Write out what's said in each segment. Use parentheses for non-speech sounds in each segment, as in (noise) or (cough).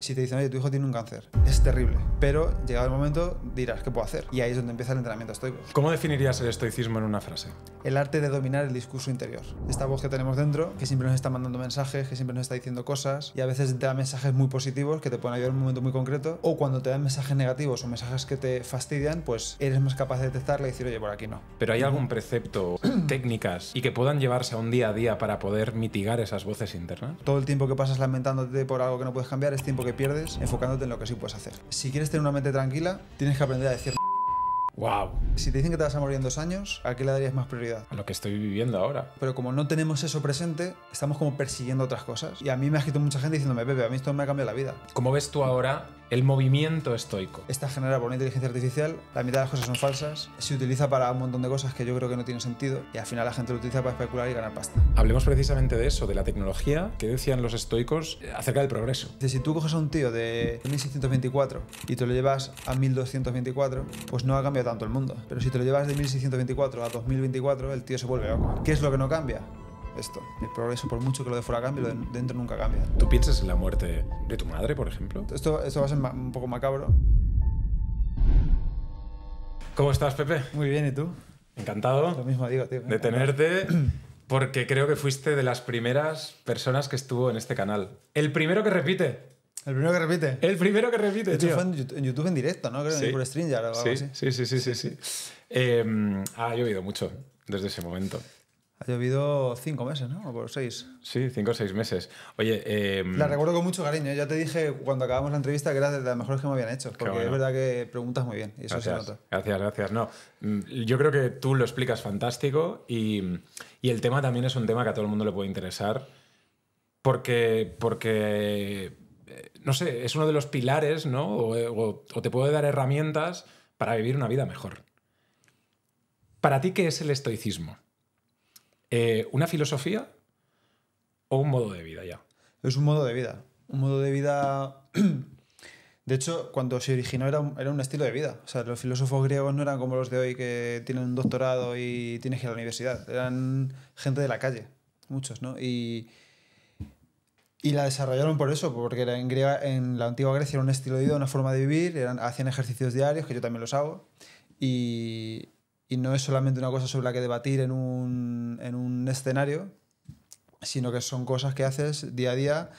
Si te dicen, oye, tu hijo tiene un cáncer, es terrible, pero llegado el momento dirás, ¿qué puedo hacer? Y ahí es donde empieza el entrenamiento estoico. ¿Cómo definirías el estoicismo en una frase? El arte de dominar el discurso interior. Esta voz que tenemos dentro, que siempre nos está mandando mensajes, que siempre nos está diciendo cosas, y a veces te da mensajes muy positivos que te pueden ayudar en un momento muy concreto, o cuando te dan mensajes negativos o mensajes que te fastidian, pues eres más capaz de detectarla y decir, oye, por aquí no. Pero ¿hay algún precepto, (clears throat) técnicas, y que puedan llevarse a un día a día para poder mitigar esas voces internas? Todo el tiempo que pasas lamentándote por algo que no puedes cambiar es tiempo que pierdes enfocándote en lo que sí puedes hacer. Si quieres tener una mente tranquila, tienes que aprender a decir ¡Wow! Si te dicen que te vas a morir en dos años, ¿a qué le darías más prioridad? A lo que estoy viviendo ahora. Pero como no tenemos eso presente, estamos como persiguiendo otras cosas. Y a mí me ha escrito mucha gente diciéndome, Pepe, a mí esto me ha cambiado la vida. ¿Cómo ves tú ahora el movimiento estoico? Está generado por una inteligencia artificial, la mitad de las cosas son falsas, se utiliza para un montón de cosas que yo creo que no tienen sentido y al final la gente lo utiliza para especular y ganar pasta. Hablemos precisamente de eso, de la tecnología, que decían los estoicos eh, acerca del progreso. Si tú coges a un tío de 1624 y te lo llevas a 1224, pues no ha cambiado tanto el mundo. Pero si te lo llevas de 1624 a 2024, el tío se vuelve loco. ¿Qué es lo que no cambia? Esto. El progreso, por mucho que lo de fuera cambie, lo de dentro nunca cambia. ¿Tú piensas en la muerte de tu madre, por ejemplo? Esto, esto va a ser un poco macabro. ¿Cómo estás, Pepe? Muy bien, ¿y tú? Encantado. Lo mismo digo, tío. De tenerte. Porque creo que fuiste de las primeras personas que estuvo en este canal. El primero que repite. El primero que repite. El primero que repite. fue en YouTube en directo, ¿no? sí. stream ya. Sí, sí, sí, sí, em, ha llovido mucho desde ese momento. Ha llovido cinco meses, ¿no? O por seis. Sí, cinco o seis meses. Oye. Em, la recuerdo con mucho cariño. Ya te dije cuando acabamos la entrevista que era de las mejores que me habían hecho. Porque es verdad que preguntas muy bien. eso gracias, Gracias, gracias. No, mm, yo creo que tú lo explicas fantástico. Y, el tema también es un tema que a todo el mundo le puede interesar. Porque. porque no sé, es uno de los pilares, ¿no? O, te puede dar herramientas para vivir una vida mejor. ¿Para ti qué es el estoicismo? Eh, ¿Una filosofía o un modo de vida ya? Es un modo de vida. Un modo de vida... (clears throat) De hecho, cuando se originó era un, era un, estilo de vida. O sea, los filósofos griegos no eran como los de hoy que tienen un doctorado y tienes que ir a la universidad. Eran gente de la calle, muchos, ¿no? Y, y la desarrollaron por eso, porque en, en la antigua Grecia era un estilo de vida, una forma de vivir, eran, hacían ejercicios diarios, que yo también los hago, y, no es solamente una cosa sobre la que debatir en un, escenario, sino que son cosas que haces día a día,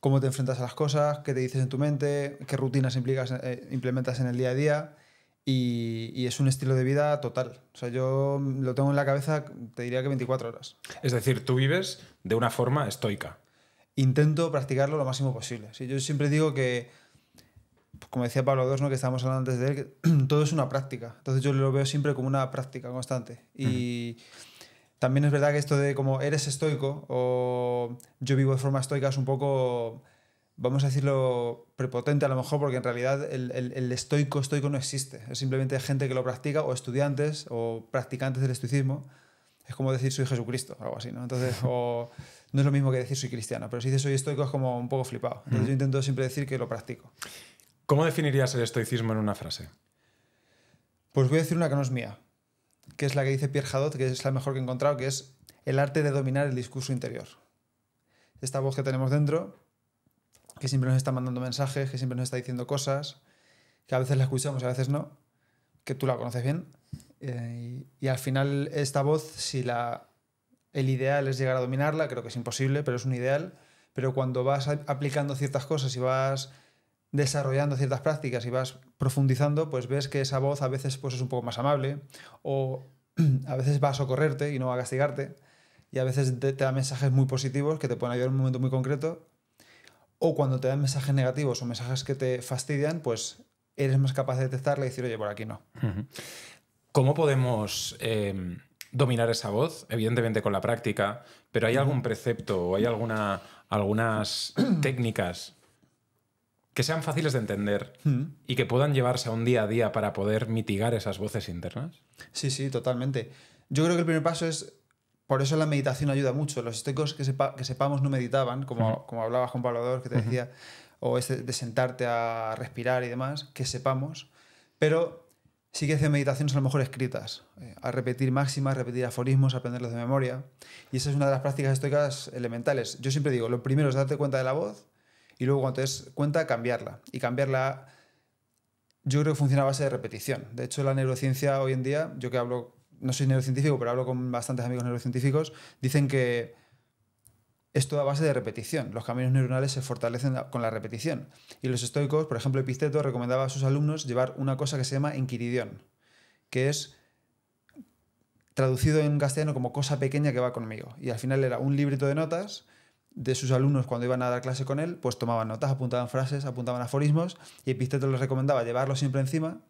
cómo te enfrentas a las cosas, qué te dices en tu mente, qué rutinas implicas, eh, implementas en el día a día. Y, y, es un estilo de vida total. O sea, yo lo tengo en la cabeza, te diría que 24 horas. Es decir, tú vives de una forma estoica intento practicarlo lo máximo posible. Yo siempre digo que, como decía Pablo Dosno, que estábamos hablando antes de él, (clears throat) todo es una práctica. Entonces yo lo veo siempre como una práctica constante. Y también es verdad que esto de como eres estoico o yo vivo de forma estoica es un poco, vamos a decirlo, prepotente a lo mejor, porque en realidad el estoico estoico no existe. Es simplemente gente que lo practica o estudiantes o practicantes del estoicismo es como decir soy Jesucristo, o algo así, ¿no? Entonces, no es lo mismo que decir soy cristiano, pero si dices soy estoico es como un poco flipado. yo intento siempre decir que lo practico. ¿Cómo definirías el estoicismo en una frase? Pues voy a decir una que no es mía, que es la que dice Pierre Hadot, que es la mejor que he encontrado, que es el arte de dominar el discurso interior. Esta voz que tenemos dentro, que siempre nos está mandando mensajes, que siempre nos está diciendo cosas, que a veces la escuchamos y a veces no, que tú la conoces bien, eh, y, al final esta voz, si la, el ideal es llegar a dominarla, creo que es imposible, pero es un ideal, pero cuando vas aplicando ciertas cosas y vas desarrollando ciertas prácticas y vas profundizando, pues ves que esa voz a veces pues, es un poco más amable o (clears throat) a veces va a socorrerte y no va a castigarte y a veces te, da mensajes muy positivos que te pueden ayudar en un momento muy concreto o cuando te dan mensajes negativos o mensajes que te fastidian, pues eres más capaz de detectarla y decir, oye, por aquí no. ¿Cómo podemos em, dominar esa voz? Evidentemente con la práctica, pero ¿hay algún precepto o hay algunas (clears throat) técnicas que sean fáciles de entender hmm. y que puedan llevarse a un día a día para poder mitigar esas voces internas? Sí, sí, totalmente. Yo creo que el primer paso es, por eso la meditación ayuda mucho. Los estoicos que, que sepamos no meditaban, como, como hablaba con Pablo Ador, que te decía, o es este de sentarte a respirar y demás, que sepamos, pero sí que hacer meditaciones a lo mejor escritas, eh, a repetir máximas, repetir aforismos, aprenderlos de memoria. Y esa es una de las prácticas estoicas elementales. Yo siempre digo, lo primero es darte cuenta de la voz y luego cuando te des cuenta, cambiarla. Y cambiarla yo creo que funciona a base de repetición. De hecho, la neurociencia hoy en día, yo que hablo, no soy neurocientífico, pero hablo con bastantes amigos neurocientíficos, dicen que esto a base de repetición. Los caminos neuronales se fortalecen con la repetición. Y los estoicos, por ejemplo, Episteto recomendaba a sus alumnos llevar una cosa que se llama inquiridión, que es traducido en castellano como cosa pequeña que va conmigo. Y al final era un librito de notas de sus alumnos cuando iban a dar clase con él, pues tomaban notas, apuntaban frases, apuntaban aforismos y Episteto les recomendaba llevarlo siempre encima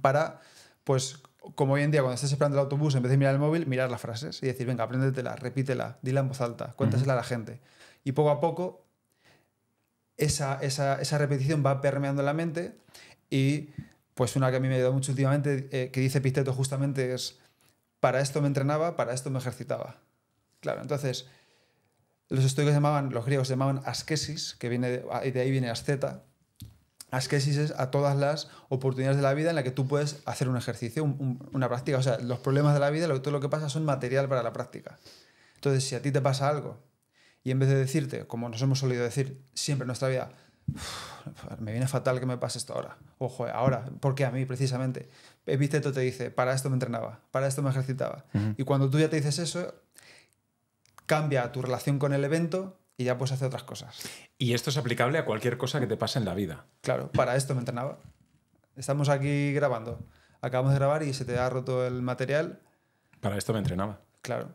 para pues como hoy en día, cuando estás esperando el autobús, en vez de mirar el móvil, mirar las frases y decir, venga, apréndetela, repítela, dila en voz alta, cuéntasela a la gente. Y poco a poco, esa, repetición va permeando la mente y, pues, una que a mí me ha ayudado mucho últimamente, eh, que dice Pisteto justamente, es, para esto me entrenaba, para esto me ejercitaba. Claro, entonces, los estoicos llamaban, los griegos llamaban ascesis, que viene de, de ahí viene asceta, asquesis a todas las oportunidades de la vida en la que tú puedes hacer un ejercicio, una práctica. O sea, los problemas de la vida, todo lo que pasa son material para la práctica. Entonces, si a ti te pasa algo y en vez de decirte, como nos hemos solido decir siempre en nuestra vida, me viene fatal que me pase esto ahora. Ojo, eh, ahora, porque a mí precisamente. Episteto te dice, para esto me entrenaba, para esto me ejercitaba. Y cuando tú ya te dices eso, cambia tu relación con el evento y ya puedes hacer otras cosas. Y esto es aplicable a cualquier cosa que te pase en la vida. Claro, para esto me entrenaba. Estamos aquí grabando. Acabamos de grabar y se te ha roto el material. Para esto me entrenaba. Claro.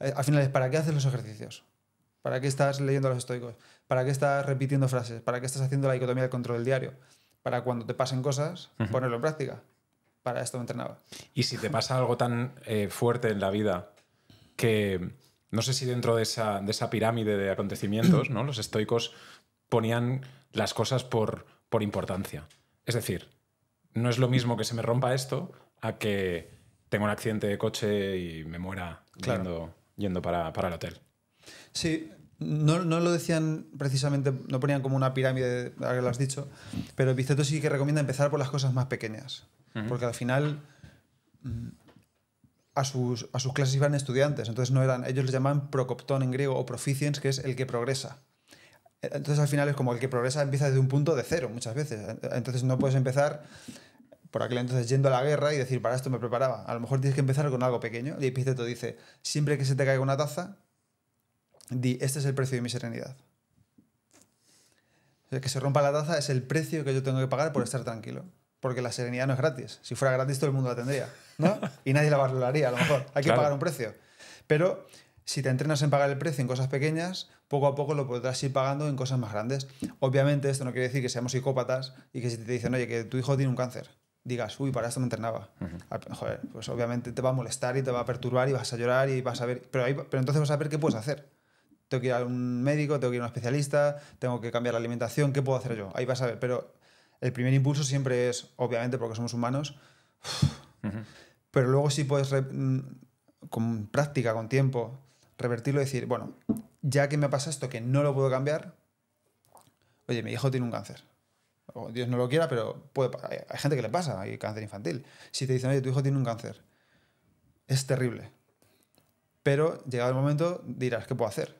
Eh, al final es, ¿para qué haces los ejercicios? ¿Para qué estás leyendo los estoicos? ¿Para qué estás repitiendo frases? ¿Para qué estás haciendo la dicotomía del control del diario? Para cuando te pasen cosas, ponerlo en práctica. Para esto me entrenaba. Y si te pasa algo tan eh, fuerte en la vida que no sé si dentro de esa, pirámide de acontecimientos, ¿no? los estoicos ponían las cosas por, importancia. Es decir, no es lo mismo que se me rompa esto a que tengo un accidente de coche y me muera yendo, para, el hotel. Sí, no, lo decían precisamente, no ponían como una pirámide, ahora que lo has dicho, pero Epicteto sí que recomienda empezar por las cosas más pequeñas, porque al final mm, a sus, a sus clases iban estudiantes, entonces no eran, ellos les llamaban procoptón en griego o proficiens, que es el que progresa. Entonces al final es como el que progresa empieza desde un punto de cero muchas veces. Entonces no puedes empezar por aquel entonces yendo a la guerra y decir, para esto me preparaba. A lo mejor tienes que empezar con algo pequeño. Y epíteto dice, siempre que se te caiga una taza, di, este es el precio de mi serenidad. el que se rompa la taza es el precio que yo tengo que pagar por estar tranquilo porque la serenidad no es gratis. Si fuera gratis todo el mundo la tendría, ¿no? Y nadie la valoraría, a lo mejor. Hay que pagar un precio. Pero si te entrenas en pagar el precio en cosas pequeñas, poco a poco lo podrás ir pagando en cosas más grandes. Obviamente esto no quiere decir que seamos psicópatas y que si te dicen, oye, que tu hijo tiene un cáncer, digas, uy, para esto me entrenaba. Joder, pues obviamente te va a molestar y te va a perturbar y vas a llorar y vas a ver, pero, ahí, pero entonces vas a ver qué puedes hacer. Tengo que ir a un médico, tengo que ir a un especialista, tengo que cambiar la alimentación, ¿qué puedo hacer yo? Ahí vas a ver, pero el primer impulso siempre es, obviamente, porque somos humanos, pero luego sí puedes, mm, con práctica, con tiempo, revertirlo y decir, bueno, ya que me pasa esto que no lo puedo cambiar, oye, mi hijo tiene un cáncer. Dios no lo quiera, pero puede, hay gente que le pasa, hay cáncer infantil. Si te dicen, oye, tu hijo tiene un cáncer, es terrible. Pero llegado el momento dirás, ¿qué puedo hacer?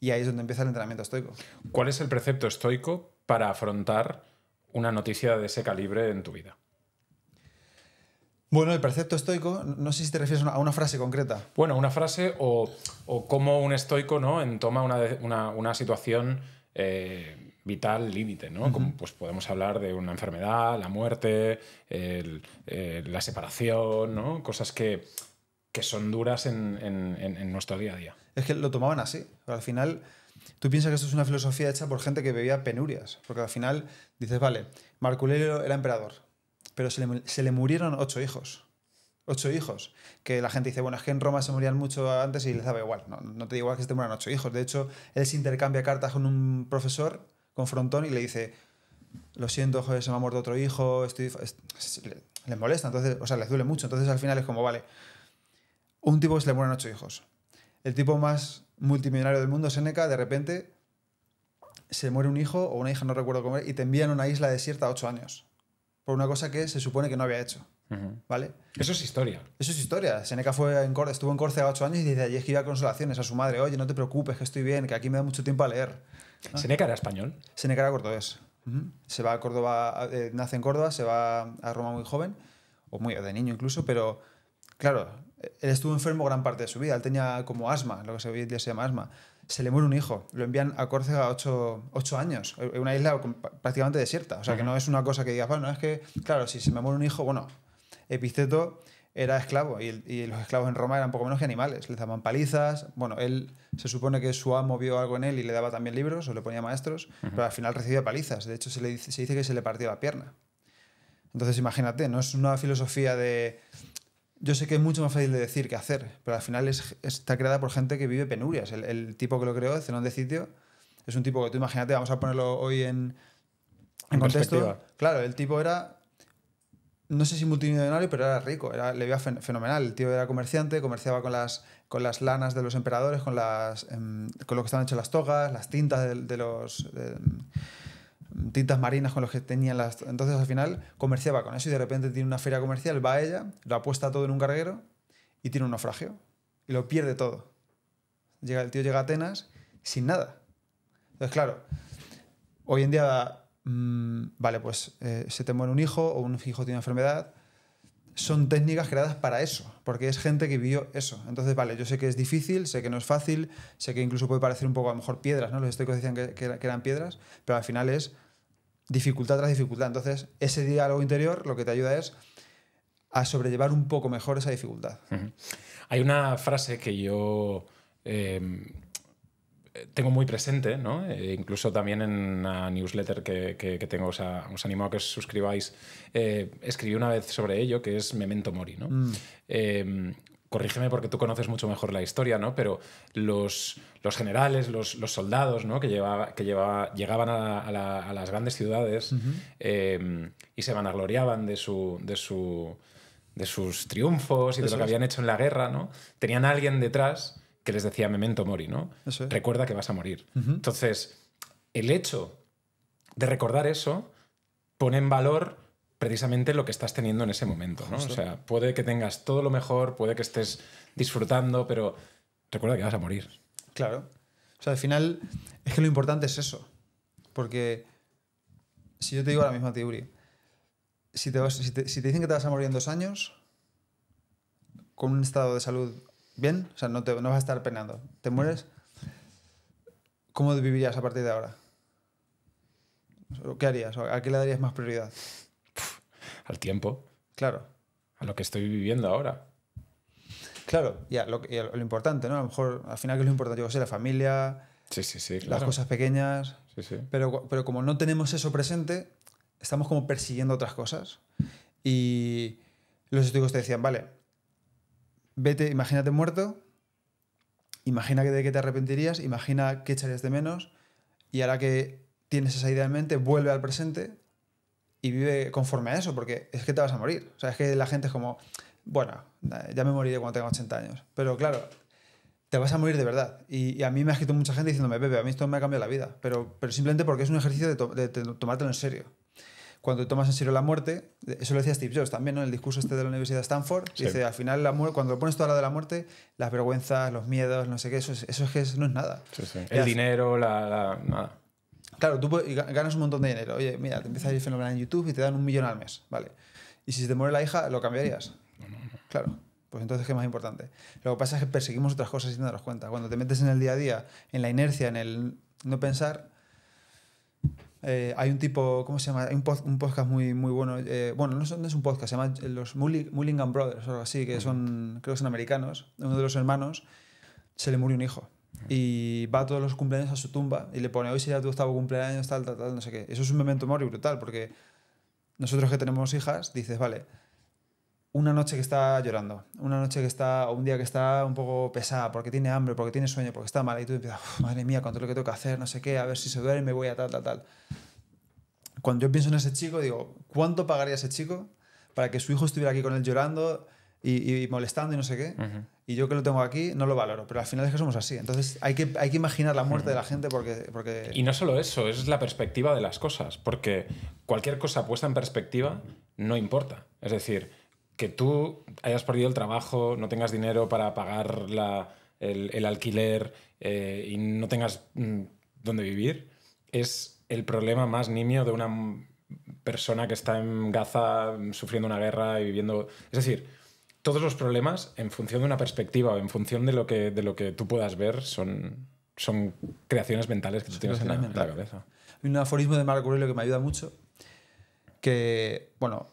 Y ahí es donde empieza el entrenamiento estoico. ¿Cuál es el precepto estoico para afrontar una noticia de ese calibre en tu vida? Bueno, el precepto estoico, no sé si te refieres a una frase concreta. Bueno, una frase o, o cómo un estoico ¿no? En toma una, una, situación eh, vital límite, ¿no? Como, pues podemos hablar de una enfermedad, la muerte, la separación, ¿no? Cosas que, que son duras en, en, en, nuestro día a día. Es que lo tomaban así. al final, Tú piensas que esto es una filosofía hecha por gente que bebía penurias, porque al final dices, vale, marculero era emperador, pero se le, murieron ocho hijos. Ocho hijos. Que la gente dice, bueno, es que en Roma se morían mucho antes y les daba igual. No, te digo igual que se te mueran ocho hijos. De hecho, él se intercambia cartas con un profesor, con Frontón, y le dice, lo siento, joder, se me ha muerto otro hijo, les molesta, entonces, o sea, les duele mucho. Entonces al final es como, vale, un tipo se le mueren ocho hijos. El tipo más multimillonario del mundo, Seneca, de repente se muere un hijo o una hija, no recuerdo cómo, y te envían a una isla desierta a ocho años. Por una cosa que se supone que no había hecho. ¿Vale? Eso es historia. Eso es historia. Seneca fue en Córdoba, estuvo en Córcea a ocho años y desde allí a consolaciones a su madre. Oye, no te preocupes, que estoy bien, que aquí me da mucho tiempo a leer. ¿Seneca era español? Seneca era cordobés. Se va a Córdoba, eh, nace en Córdoba, se va a Roma muy joven, o muy de niño incluso, pero claro, él estuvo enfermo gran parte de su vida, él tenía como asma, lo que hoy en día se llama asma. Se le muere un hijo, lo envían a Córcega a ocho, años, en una isla prácticamente desierta. O sea, que no es una cosa que digas, bueno, es que, claro, si se me muere un hijo, bueno, Epiceto era esclavo y, los esclavos en Roma eran poco menos que animales, le daban palizas, bueno, él se supone que su amo vio algo en él y le daba también libros o le ponía maestros, pero al final recibía palizas, de hecho se, se dice que se le partió la pierna. Entonces imagínate, no es una filosofía de yo sé que es mucho más fácil de decir que hacer, pero al final es, está creada por gente que vive penurias. El, tipo que lo creó, Celón Zenón de Sitio, es un tipo que tú imagínate, vamos a ponerlo hoy en, contexto. Claro, el tipo era, no sé si multimillonario, pero era rico, era, le veía fenomenal. El tío era comerciante, comerciaba con las, con las lanas de los emperadores, con, las, em, con lo que estaban hechas las togas, las tintas de, los... Em, tintas marinas con los que tenía las... Entonces al final comerciaba con eso y de repente tiene una feria comercial, va a ella, lo apuesta todo en un carguero y tiene un naufragio y lo pierde todo. Llega, el tío llega a Atenas sin nada. Entonces claro, hoy en día, mm, vale, pues eh, se te muere un hijo o un hijo tiene una enfermedad. Son técnicas creadas para eso, porque es gente que vivió eso. Entonces, vale, yo sé que es difícil, sé que no es fácil, sé que incluso puede parecer un poco a lo mejor piedras, ¿no? Los estoicos decían que, que eran piedras, pero al final es dificultad tras dificultad. Entonces, ese diálogo interior lo que te ayuda es a sobrellevar un poco mejor esa dificultad. Hay una frase que yo em, tengo muy presente, eh, incluso también en una newsletter que, tengo, os, animo a que os suscribáis, eh, escribí una vez sobre ello, que es Memento Mori. ¿no? Mm. Em, corrígeme porque tú conoces mucho mejor la historia, ¿no? Pero los, los generales, los, soldados, ¿no? Que, llevaba, que llegaban a, las grandes ciudades eh, y se vanagloriaban de su... De su de sus triunfos y de lo que habían hecho en la guerra, ¿no? Tenían a alguien detrás que les decía memento mori, ¿no? Recuerda que vas a morir. Entonces, el hecho de recordar eso pone en valor precisamente lo que estás teniendo en ese momento. O sea, puede que tengas todo lo mejor, puede que estés disfrutando, pero recuerda que vas a morir. Claro. O sea, al final es que lo importante es eso. Porque si yo te digo ahora mismo a si te, vas, si, te, dicen que te vas a morir en dos años, con un estado de salud bien, o sea, no, te, no vas a estar penando, te mueres, ¿cómo vivirías a partir de ahora? ¿Qué harías? ¿A qué le darías más prioridad? al tiempo. Claro. A lo que estoy viviendo ahora. Claro, y a lo, importante, ¿no? A lo mejor al final que es lo importante, yo sé, la familia, sí, sí, sí, las cosas pequeñas. Sí, sí. Pero, pero como no tenemos eso presente, estamos como persiguiendo otras cosas. Y los estudios te decían, vale, vete, imagínate muerto, imagina de qué te arrepentirías, imagina qué echarías de menos, y ahora que tienes esa idea en mente, vuelve al presente y vive conforme a eso, porque es que te vas a morir. O sea, es que la gente es como, bueno, ya me moriré cuando tenga 80 años. Pero claro, te vas a morir de verdad. Y, a mí me ha escrito mucha gente diciéndome, bebé, a mí esto me ha cambiado la vida. Pero, pero simplemente porque es un ejercicio de, tomártelo en serio. Cuando tomas en serio la muerte, eso lo decía Steve Jobs también, En el discurso este de la Universidad de Stanford, dice, al final, cuando pones toda la de la muerte, las vergüenzas, los miedos, no sé qué, eso, es, eso es que no es nada. El dinero, la, Claro, tú ganas un montón de dinero. Oye, mira, te empiezas a ir fenomenal en YouTube y te dan un millón al mes, ¿vale? Y si se te muere la hija, lo cambiarías. Claro. Pues entonces, ¿qué es más importante? Lo que pasa es que perseguimos otras cosas sin darnos cuenta. Cuando te metes en el día a día, en la inercia, en el no pensar, eh, hay un tipo, ¿cómo se llama? Hay un, podcast muy, muy bueno. Eh, bueno, no, son, es un podcast, se llama eh, los Mullingham Brothers o algo así, que son, creo que son americanos. Uno de los hermanos se le murió un hijo y va todos los cumpleaños a su tumba y le pone hoy sería tu octavo cumpleaños, tal, tal, tal, no sé qué. Eso es un momento mori brutal porque nosotros que tenemos hijas, dices, vale, una noche que está llorando, una noche que está, o un día que está un poco pesada porque tiene hambre, porque tiene sueño, porque está mal y tú empiezas, madre mía, con todo lo que tengo que hacer, no sé qué, a ver si se y me voy a tal, tal, tal. Cuando yo pienso en ese chico, digo, ¿cuánto pagaría ese chico para que su hijo estuviera aquí con él llorando y, molestando y no sé qué? y yo que lo tengo aquí no lo valoro, pero al final es que somos así. Entonces hay que, hay que imaginar la muerte de la mm. gente porque, porque... Y no solo eso, es la perspectiva de las cosas, porque cualquier cosa puesta en perspectiva no importa. Es decir, que tú hayas perdido el trabajo, no tengas dinero para pagar la, el, el, alquiler eh, y no tengas mm, dónde vivir, es el problema más nimio de una persona que está en Gaza sufriendo una guerra y viviendo... Es decir todos los problemas, en función de una perspectiva o en función de lo que, de lo que tú puedas ver, son, son creaciones mentales que tú tienes en la, cabeza. Hay un aforismo de Marco Aurelio que me ayuda mucho, que, bueno,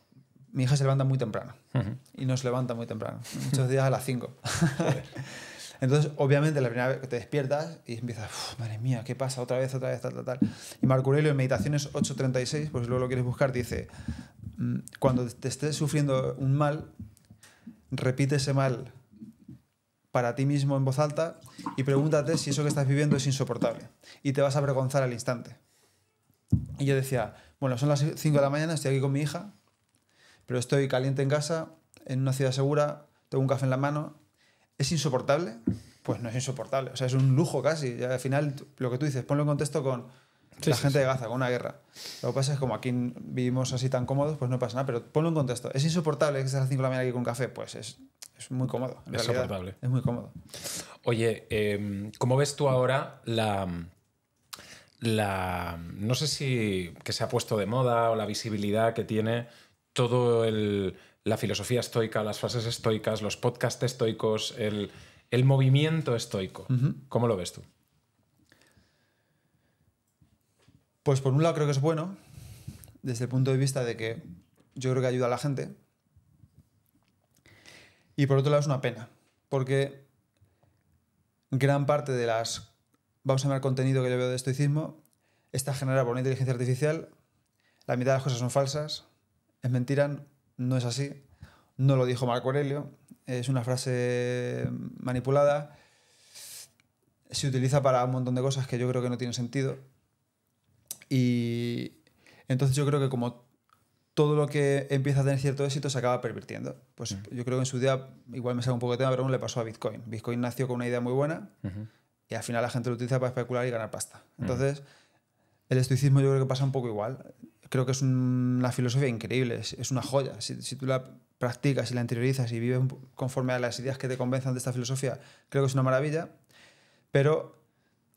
mi hija se levanta muy temprano y nos levanta muy temprano, muchos días a las 5. (laughs) Entonces, obviamente, la primera vez que te despiertas y empiezas, madre mía, ¿qué pasa? Otra vez, otra vez, tal, tal, tal. Y Marco Aurelio en Meditaciones 8.36, pues luego lo quieres buscar, dice, mm, cuando te estés sufriendo un mal, repítese mal para ti mismo en voz alta y pregúntate si eso que estás viviendo es insoportable. Y te vas a avergonzar al instante. Y yo decía, bueno, son las 5 de la mañana, estoy aquí con mi hija, pero estoy caliente en casa, en una ciudad segura, tengo un café en la mano. ¿Es insoportable? Pues no es insoportable, o sea, es un lujo casi. Y al final, lo que tú dices, ponlo en contexto con la gente de Gaza, con una guerra. Lo que pasa es como aquí vivimos así tan cómodos, pues no pasa nada. Pero ponlo en contexto. ¿Es insoportable que estés a las de la mañana aquí con café? Pues es, es muy cómodo. es insoportable. Es muy cómodo. Oye, em, ¿cómo ves tú ahora la, la. No sé si que se ha puesto de moda o la visibilidad que tiene todo el, la filosofía estoica, las frases estoicas, los podcasts estoicos, el, movimiento estoico. ¿Cómo lo ves tú? Pues por un lado creo que es bueno, desde el punto de vista de que yo creo que ayuda a la gente. Y por otro lado es una pena, porque gran parte de las, vamos a llamar contenido que yo veo de estoicismo, está generado por una inteligencia artificial, la mitad de las cosas son falsas, es mentira, no es así, no lo dijo Marco Aurelio, es una frase manipulada, se utiliza para un montón de cosas que yo creo que no tienen sentido y entonces yo creo que como todo lo que empieza a tener cierto éxito se acaba pervirtiendo. Pues yo creo que en su día, igual me sale un poco de tema, pero aún le pasó a Bitcoin. Bitcoin nació con una idea muy buena y al final la gente lo utiliza para especular y ganar pasta. Entonces, el estoicismo yo creo que pasa un poco igual. Creo que es una filosofía increíble, es, una joya. Si, si, tú la practicas y la interiorizas y vives conforme a las ideas que te convenzan de esta filosofía, creo que es una maravilla. Pero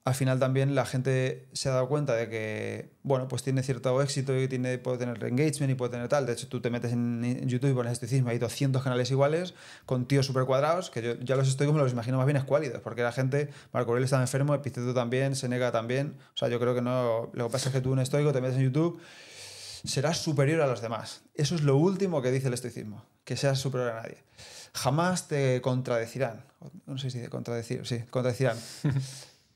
al final también la gente se ha dado cuenta de que, bueno, pues tiene cierto éxito y tiene, puede tener engagement y puede tener tal. De hecho, tú te metes en YouTube y pones estoicismo. hay 200 canales iguales con tíos super cuadrados, que yo ya los estoy como los imagino más bien escuálidos, porque la gente, Marco Aurelio está enfermo, Epicteto también, Seneca también. O sea, yo creo que no. Lo que pasa es que tú, un estoico, te metes en YouTube, serás superior a los demás. Eso es lo último que dice el estoicismo, que seas superior a nadie. Jamás te contradecirán. No sé si dice contradecir, sí, contradecirán. (laughs)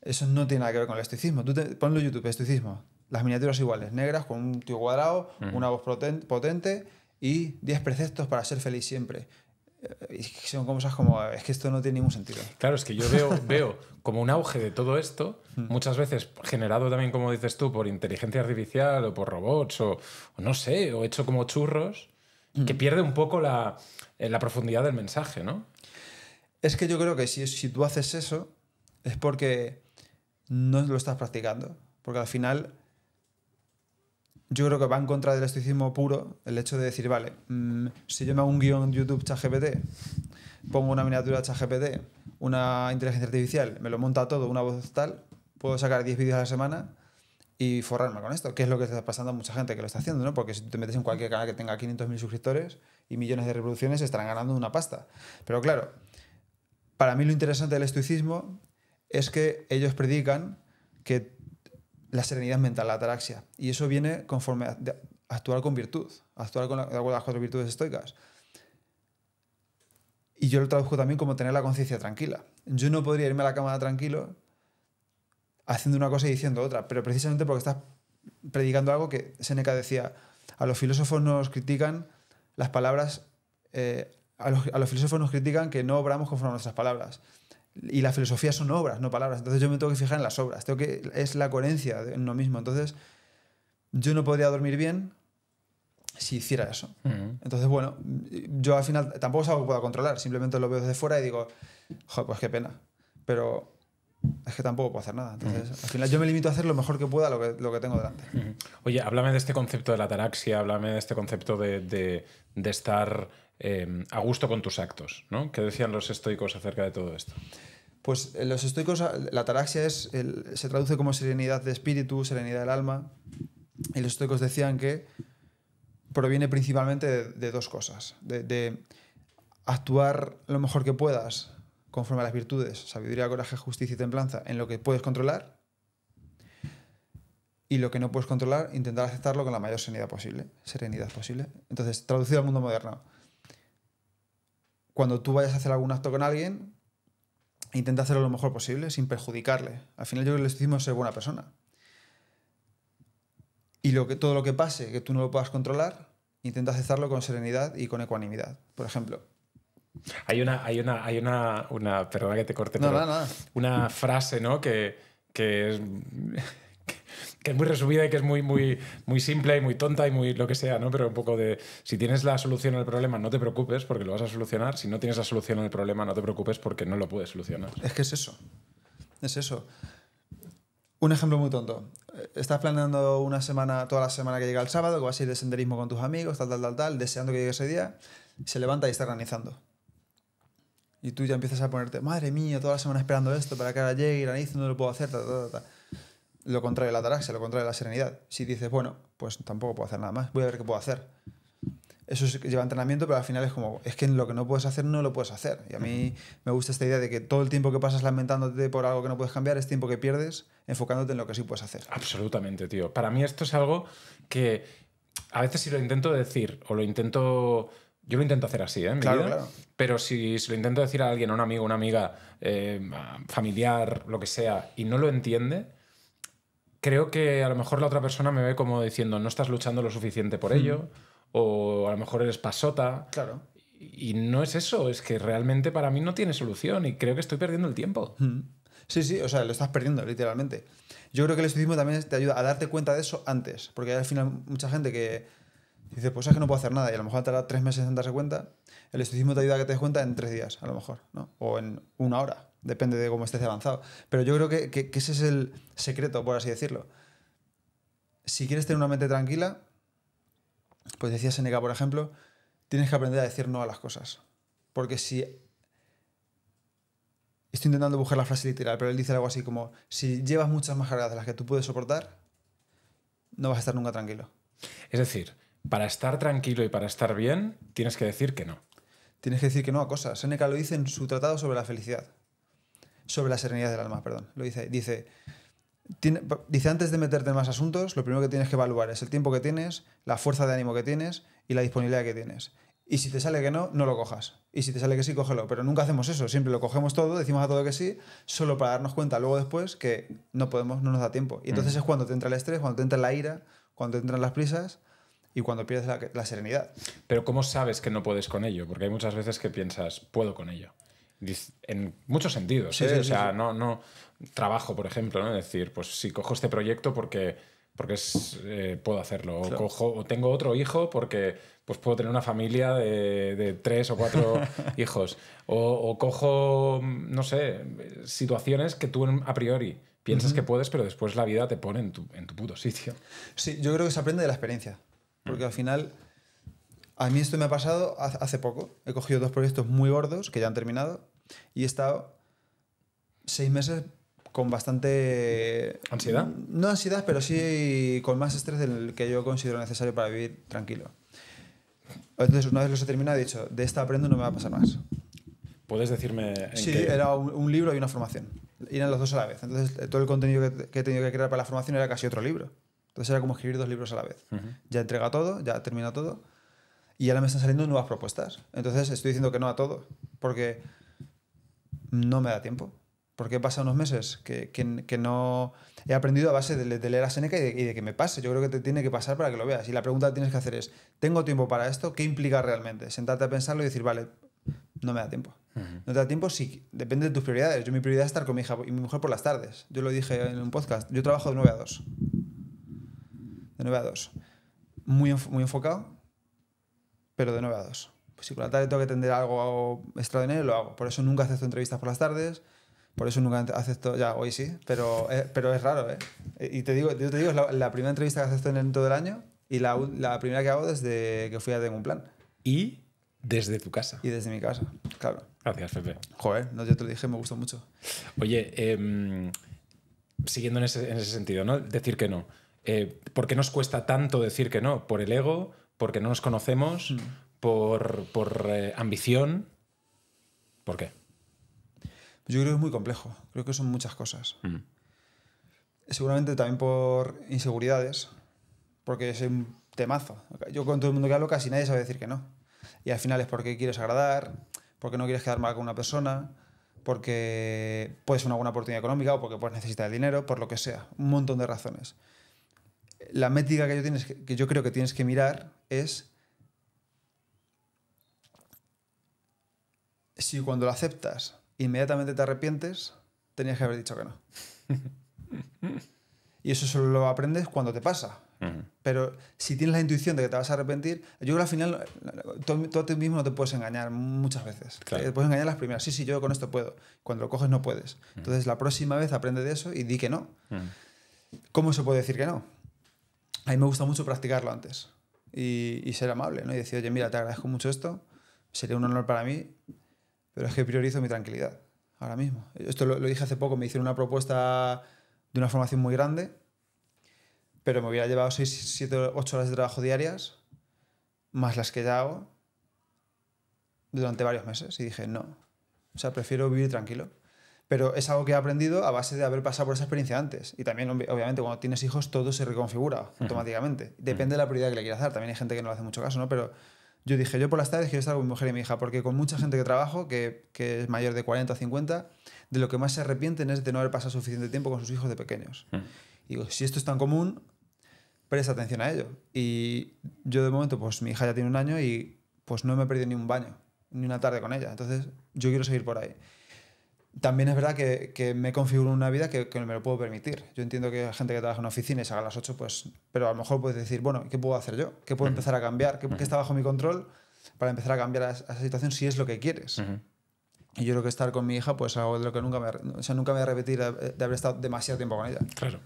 Eso no tiene nada que ver con el estoicismo. ponlo en YouTube, estoicismo. Las miniaturas iguales, negras, con un tío cuadrado, una voz potente y 10 preceptos para ser feliz siempre. Eh, y son cosas como, es que esto no tiene ningún sentido. Claro, es que yo veo, (laughs) veo como un auge de todo esto, mm. muchas veces generado también, como dices tú, por inteligencia artificial o por robots o, no sé, o hecho como churros, mm. que pierde un poco la, eh, la profundidad del mensaje, ¿no? Es que yo creo que si tú haces eso, es porque no lo estás practicando. Porque al final yo creo que va en contra del estoicismo puro el hecho de decir, vale, mm, si yo me hago un guión YouTube ChatGPT, pongo una miniatura ChatGPT, una inteligencia artificial, me lo monta todo, una voz tal, puedo sacar 10 vídeos a la semana y forrarme con esto, que es lo que está pasando a mucha gente que lo está haciendo, ¿no? Porque si te metes en cualquier canal que tenga 500.000 suscriptores y millones de reproducciones, estarán ganando una pasta. Pero claro, para mí lo interesante del estoicismo es que ellos predican que la serenidad mental, la ataraxia, y eso viene conforme a, actuar con virtud, actuar con las cuatro virtudes estoicas. Y yo lo traduzco también como tener la conciencia tranquila. Yo no podría irme a la cama tranquilo haciendo una cosa y diciendo otra, pero precisamente porque estás predicando algo que Seneca decía, a los filósofos nos critican las palabras, eh, a, los, filósofos nos critican que no obramos conforme a nuestras palabras y la filosofía son obras, no palabras. Entonces yo me tengo que fijar en las obras. Tengo que, es la coherencia en lo mismo. Entonces yo no podría dormir bien si hiciera eso. Entonces, bueno, yo al final tampoco es algo que pueda controlar. Simplemente lo veo desde fuera y digo, joder, pues qué pena. Pero es que tampoco puedo hacer nada. Entonces, al final yo me limito a hacer lo mejor que pueda lo que, tengo delante. Oye, háblame de este concepto de la ataraxia, háblame de este concepto de, de estar Em, a gusto con tus actos. ¿no? ¿Qué decían los estoicos acerca de todo esto? Pues eh, los estoicos, ah, la ataraxia se traduce como serenidad de espíritu, serenidad del alma, y los estoicos decían que proviene principalmente de, dos cosas, de, actuar lo mejor que puedas conforme a las virtudes, sabiduría, coraje, justicia y templanza, en lo que puedes controlar, y lo que no puedes controlar, intentar aceptarlo con la mayor serenidad posible. Serenidad posible. Entonces, traducido al mundo moderno, cuando tú vayas a hacer algún acto con alguien, intenta hacerlo lo mejor posible sin perjudicarle. Al final yo creo que le decimos ser buena persona. Y lo que, todo lo que pase, que tú no lo puedas controlar, intenta hacerlo con serenidad y con ecuanimidad. Por ejemplo, hay una, hay una, hay una, una perdona que te corte, una frase, ¿no? Que, que es que es muy resumida y que es muy, muy, muy simple y muy tonta y muy lo que sea, ¿no? Pero un poco de, si tienes la solución al problema, no te preocupes porque lo vas a solucionar. Si no tienes la solución al problema, no te preocupes porque no lo puedes solucionar. Es que es eso. Es eso. Un ejemplo muy tonto. Estás planeando una semana, toda la semana que llega el sábado, que vas a ir de senderismo con tus amigos, tal, tal, tal, tal, deseando que llegue ese día. Se levanta y está organizando Y tú ya empiezas a ponerte, madre mía, toda la semana esperando esto para que ahora llegue y granizo, no lo puedo hacer, tal, tal, tal lo contrario de la ataraxia, lo contrario de la serenidad. Si dices, bueno, pues tampoco puedo hacer nada más, voy a ver qué puedo hacer. Eso lleva entrenamiento, pero al final es como, es que lo que no puedes hacer no lo puedes hacer. Y a mí me gusta esta idea de que todo el tiempo que pasas lamentándote por algo que no puedes cambiar es tiempo que pierdes enfocándote en lo que sí puedes hacer. Absolutamente, tío. Para mí esto es algo que a veces si lo intento decir o lo intento... Yo lo intento hacer así, ¿eh? En mi vida. Pero si lo intento decir a alguien, a un amigo, una amiga, eh, familiar, lo que sea, y no lo entiende, creo que a lo mejor la otra persona me ve como diciendo, no estás luchando lo suficiente por hmm. ello, o a lo mejor eres pasota. Claro. Y no es eso, es que realmente para mí no tiene solución y creo que estoy perdiendo el tiempo. Hmm. Sí, sí, o sea, lo estás perdiendo, literalmente. Yo creo que el estudismo también te ayuda a darte cuenta de eso antes, porque hay al final mucha gente que dice, pues es que no puedo hacer nada, y a lo mejor tarda tres meses en darse cuenta. El estudismo te ayuda a que te des cuenta en tres días, a lo mejor, ¿no? O en una hora, depende de cómo estés avanzado. Pero yo creo que, ese es el secreto, por así decirlo. Si quieres tener una mente tranquila, pues decía Seneca, por ejemplo, tienes que aprender a decir no a las cosas. Porque si. Estoy intentando buscar la frase literal, pero él dice algo así como: si llevas muchas más cargas de las que tú puedes soportar, no vas a estar nunca tranquilo. Es decir, para estar tranquilo y para estar bien, tienes que decir que no. Tienes que decir que no a cosas. Seneca lo dice en su tratado sobre la felicidad sobre la serenidad del alma, perdón. Lo dice, dice, dice antes de meterte en más asuntos, lo primero que tienes que evaluar es el tiempo que tienes, la fuerza de ánimo que tienes y la disponibilidad que tienes. Y si te sale que no, no lo cojas. Y si te sale que sí, cógelo. Pero nunca hacemos eso. Siempre lo cogemos todo, decimos a todo que sí, solo para darnos cuenta luego después que no podemos, no nos da tiempo. Y entonces mm. es cuando te entra el estrés, cuando te entra la ira, cuando te entran las prisas y cuando pierdes la, serenidad. Pero ¿cómo sabes que no puedes con ello? Porque hay muchas veces que piensas, puedo con ello en muchos sentidos. ¿eh? o sea, no, no trabajo, por ejemplo, ¿no? decir, pues si cojo este proyecto porque, porque es, eh, puedo hacerlo, o, cojo, o tengo otro hijo porque pues puedo tener una familia de, tres o cuatro (laughs) hijos, o, cojo, no sé, situaciones que tú a priori piensas que puedes, pero después la vida te pone en tu, en tu puto sitio. Sí, yo creo que se aprende de la experiencia, porque mm. al final a mí esto me ha pasado hace poco. He cogido dos proyectos muy gordos que ya han terminado y he estado seis meses con bastante... ¿Ansiedad? No ansiedad, pero sí con más estrés del que yo considero necesario para vivir tranquilo. Entonces, una vez los he terminado, he dicho, de esta aprendo, no me va a pasar más. ¿Puedes decirme en Sí, era un, libro y una formación. eran los dos a la vez. Entonces, todo el contenido que, he tenido que crear para la formación era casi otro libro. Entonces, era como escribir dos libros a la vez. Ya entrega todo, ya termina todo. Y ahora me están saliendo nuevas propuestas. Entonces estoy diciendo que no a todo, porque no me da tiempo. Porque pasado unos meses que, no... He aprendido a base de, leer a Seneca y de, que me pase. Yo creo que te tiene que pasar para que lo veas. Y la pregunta que tienes que hacer es, ¿tengo tiempo para esto? ¿Qué implica realmente? Sentarte a pensarlo y decir, vale, no me da tiempo. No te da tiempo si depende de tus prioridades. Yo mi prioridad es estar con mi hija y mi mujer por las tardes. Yo lo dije en un podcast. Yo trabajo de 9 a 2. De 9 a 2. Muy, muy enfocado pero de 9 a 2. Pues si por la tarde tengo que atender algo, extraordinario, lo hago. Por eso nunca acepto entrevistas por las tardes, por eso nunca acepto, ya hoy sí, pero, eh, pero es raro, ¿eh? Y te digo, es la, primera entrevista que acepto en todo el año y la, primera que hago desde que fui a Tengo un Plan. ¿Y? Desde tu casa. Y desde mi casa, claro. Gracias, Pepe. Joder, no, yo te lo dije, me gustó mucho. Oye, em, siguiendo en ese, sentido, ¿no? Decir que no. Eh, ¿Por qué nos cuesta tanto decir que no? ¿Por el ego? porque no nos conocemos, mm. por, eh, ambición. ¿Por qué? Yo creo que es muy complejo. Creo que son muchas cosas. Mm. Seguramente también por inseguridades, porque es un temazo. Yo con todo el mundo que hablo casi nadie sabe decir que no. Y al final es porque quieres agradar, porque no quieres quedar mal con una persona, porque puede una buena oportunidad económica o porque puedes necesitar el dinero, por lo que sea. Un montón de razones la métrica que yo, creo que tienes que mirar es si cuando lo aceptas inmediatamente te arrepientes, tenías que haber dicho que no. (laughs) y eso solo lo aprendes cuando te pasa. Pero si tienes la intuición de que te vas a arrepentir, yo creo que al final tú, mismo no te puedes engañar muchas veces. Te puedes engañar las primeras. Sí, sí, yo con esto puedo. Cuando lo coges no puedes. Entonces la próxima vez aprende de eso y di que no. ¿Cómo se puede decir que no? a mí me gusta mucho practicarlo antes y, ser amable, ¿no? Y decir, oye, mira, te agradezco mucho esto, sería un honor para mí, pero es que priorizo mi tranquilidad ahora mismo. Esto lo, lo dije hace poco, me hicieron una propuesta de una formación muy grande, pero me hubiera llevado 6, 7, 8 horas de trabajo diarias, más las que ya hago, durante varios meses. Y dije, no, o sea, prefiero vivir tranquilo. Pero es algo que he aprendido a base de haber pasado por esa experiencia antes. Y también, obviamente, cuando tienes hijos, todo se reconfigura automáticamente. Depende de la prioridad que le quieras dar. También hay gente que no le hace mucho caso, ¿no? Pero yo dije, yo por las tardes quiero estar con mi mujer y mi hija, porque con mucha gente que trabajo, que, es mayor de 40 o 50, de lo que más se arrepienten es de no haber pasado suficiente tiempo con sus hijos de pequeños. Y digo, si esto es tan común, presta atención a ello. Y yo de momento, pues mi hija ya tiene un año y pues no me he perdido ni un baño, ni una tarde con ella. Entonces, yo quiero seguir por ahí también es verdad que, me configuro una vida que, no me lo puedo permitir. Yo entiendo que hay gente que trabaja en oficinas oficina y se haga a las 8, pues, pero a lo mejor puedes decir, bueno, ¿qué puedo hacer yo? ¿Qué puedo empezar a cambiar? ¿Qué, está bajo mi control para empezar a cambiar esa situación si es lo que quieres? Y yo creo que estar con mi hija, pues algo de lo que nunca me, sea, nunca me voy a repetir de, haber estado demasiado tiempo con ella. Claro.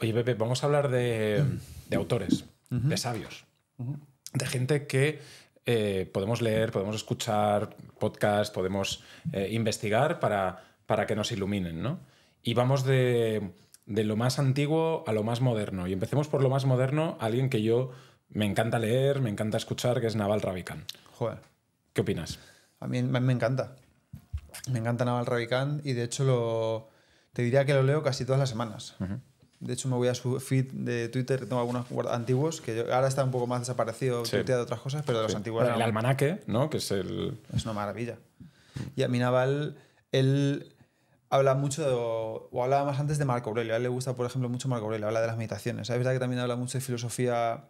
Oye, Pepe, vamos a hablar de, de autores, de sabios, de gente que eh, podemos leer, podemos escuchar podcasts, podemos eh, investigar para, para que nos iluminen, Y vamos de, lo más antiguo a lo más moderno. Y empecemos por lo más moderno, alguien que yo me encanta leer, me encanta escuchar, que es Naval Ravikant. Joder. ¿Qué opinas? A mí me encanta. Me encanta Naval Ravikant y de hecho lo, te diría que lo leo casi todas las semanas. De hecho, me voy a su feed de Twitter, tengo algunos antiguos, que ahora está un poco más desaparecido, sí. de otras cosas, pero de los antiguos. el almanaque, ¿no? Que es el. Es una maravilla. Y a mi naval, él habla mucho, o hablaba más antes de Marco Aurelio. A él le gusta, por ejemplo, mucho Marco Aurelio, habla de las meditaciones. Es verdad que también habla mucho de filosofía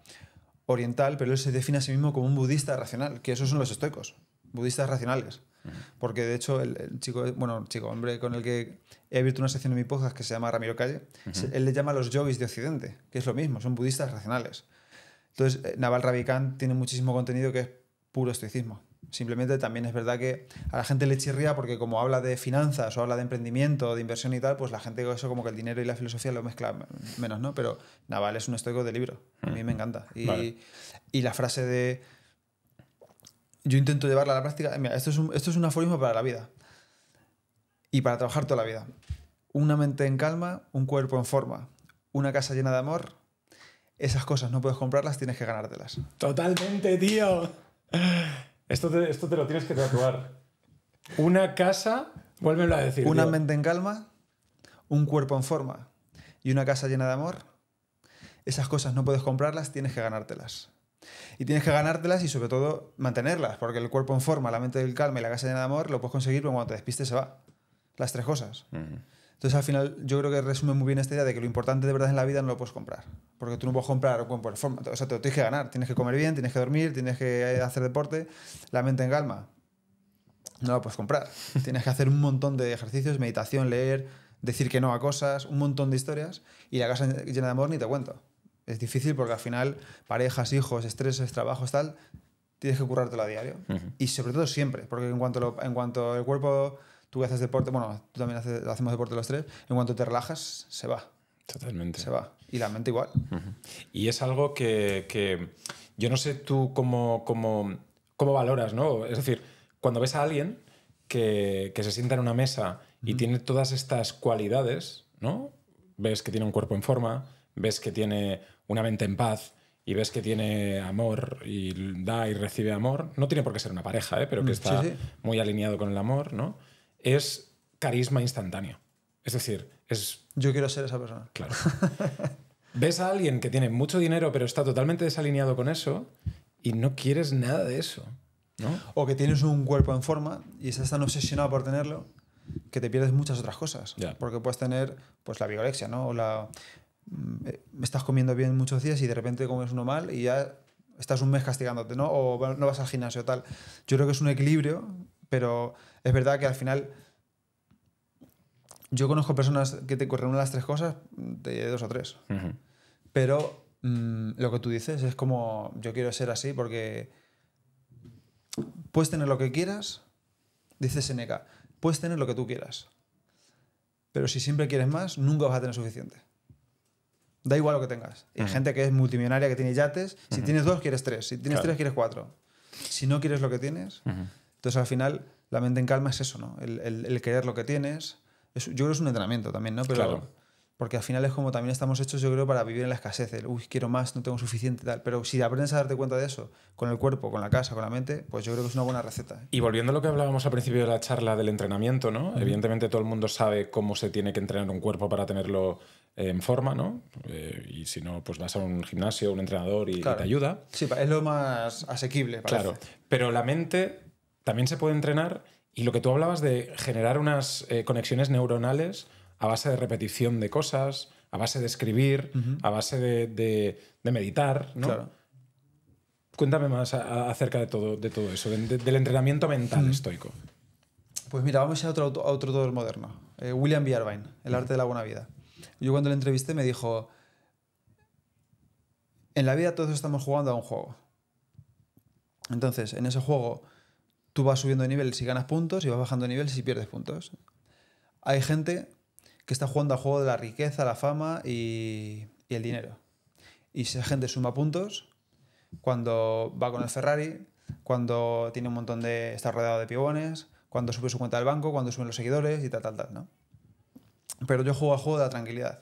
oriental, pero él se define a sí mismo como un budista racional, que esos son los estoicos, budistas racionales. Porque de hecho, el, chico, bueno, chico, hombre con el que he abierto una sección en mi podcast que se llama Ramiro Calle, él le llama a los yoguis de Occidente, que es lo mismo, son budistas racionales. Entonces, eh, Naval Ravikant tiene muchísimo contenido que es puro estoicismo. Simplemente también es verdad que a la gente le chirría porque como habla de finanzas o habla de emprendimiento, de inversión y tal, pues la gente eso como que el dinero y la filosofía lo mezcla menos, ¿no? Pero Naval es un estoico de libro, a mí me encanta. y la frase de yo intento llevarla a la práctica. Mira, esto es un, esto aforismo para la vida y para trabajar toda la vida. Una mente en calma, un cuerpo en forma, una casa llena de amor. Esas cosas no puedes comprarlas, tienes que ganártelas. Totalmente, tío. Esto te, esto te lo tienes que tatuar. Una casa, vuélvelo a decir. Una mente en calma, un cuerpo en forma y una casa llena de amor. Esas cosas no puedes comprarlas, tienes que ganártelas. Y tienes que ganártelas y sobre todo mantenerlas, porque el cuerpo en forma, la mente del calma y la casa llena de amor lo puedes conseguir, pero cuando te despistes se va. Las tres cosas. Entonces al final yo creo que resume muy bien esta idea de que lo importante de verdad en la vida no lo puedes comprar, porque tú no puedes comprar un cuerpo en forma, o sea, te tienes que ganar, tienes que comer bien, tienes que dormir, tienes que eh, hacer deporte, la mente en calma. No la puedes comprar. (laughs) tienes que hacer un montón de ejercicios, meditación, leer, decir que no a cosas, un montón de historias y la casa llena de amor ni te cuento. Es difícil porque al final, parejas, hijos, estreses, trabajos, tal, tienes que currártelo a diario. Y sobre todo siempre, porque en cuanto, en cuanto el cuerpo, tú haces deporte, bueno, tú también hacemos deporte los tres, en cuanto te relajas, se va. Totalmente. Se va. Y la mente igual. Y es algo que, yo no sé tú cómo, cómo, valoras, ¿no? Es decir, cuando ves a alguien que, se sienta en una mesa y tiene todas estas cualidades, ¿no? Ves que tiene un cuerpo en forma, ves que tiene una mente en paz y ves que tiene amor y da y recibe amor, no tiene por qué ser una pareja, ¿eh? pero que mm, está muy alineado con el amor, ¿no? Es carisma instantáneo. Es decir, es... Yo quiero ser esa persona. Claro. (laughs) ves a alguien que tiene mucho dinero pero está totalmente desalineado con eso y no quieres nada de eso. O que tienes un cuerpo en forma y estás tan obsesionado por tenerlo que te pierdes muchas otras cosas. Porque puedes tener pues, la vigorexia, ¿no? O la, me mm, estás comiendo bien muchos días y de repente comes uno mal y ya estás un mes castigándote, ¿no? O no vas al gimnasio, tal. Yo creo que es un equilibrio, pero es verdad que al final yo conozco personas que te corren una de las tres cosas, mm, de dos o tres. Pero mm, lo que tú dices es como, yo quiero ser así porque puedes tener lo que quieras, dice Seneca, puedes tener lo que tú quieras. Pero si siempre quieres más, nunca vas a tener suficiente. Da igual lo que tengas. Hay gente que es multimillonaria, que tiene yates. Si tienes dos, quieres tres. Si tienes tres, quieres cuatro. Si no quieres lo que tienes. Entonces, al final, la mente en calma es eso, ¿no? El, querer lo que tienes. Es, yo creo que es un entrenamiento también, ¿no? Pero, claro. Porque al final es como también estamos hechos, yo creo, para vivir en la escasez. El, uy, quiero más, no tengo suficiente, tal. Pero si aprendes a darte cuenta de eso, con el cuerpo, con la casa, con la mente, pues yo creo que es una buena receta. ¿eh? Y volviendo a lo que hablábamos al principio de la charla del entrenamiento, ¿no? Evidentemente todo el mundo sabe cómo se tiene que entrenar un cuerpo para tenerlo en forma, ¿no? Eh, y si no, pues vas a un gimnasio, un entrenador y, te ayuda. Sí, es lo más asequible. Claro, pero la mente también se puede entrenar y lo que tú hablabas de generar unas eh, conexiones neuronales a base de repetición de cosas, a base de escribir, a base de, meditar, ¿no? Claro. Cuéntame más acerca de todo, eso, del entrenamiento mental estoico. Pues mira, vamos a otro, otro autor moderno, eh, William B. Irvine, El arte de la buena vida. Yo cuando le entrevisté me dijo, en la vida todos estamos jugando a un juego. Entonces, en ese juego tú vas subiendo de nivel si ganas puntos y vas bajando de nivel si pierdes puntos. Hay gente que está jugando al juego de la riqueza, la fama y, el dinero. Y esa gente suma puntos cuando va con el Ferrari, cuando tiene un montón de. está rodeado de pibones, cuando sube su cuenta del banco, cuando suben los seguidores y tal, tal, tal, ¿no? Pero yo juego a juego de tranquilidad.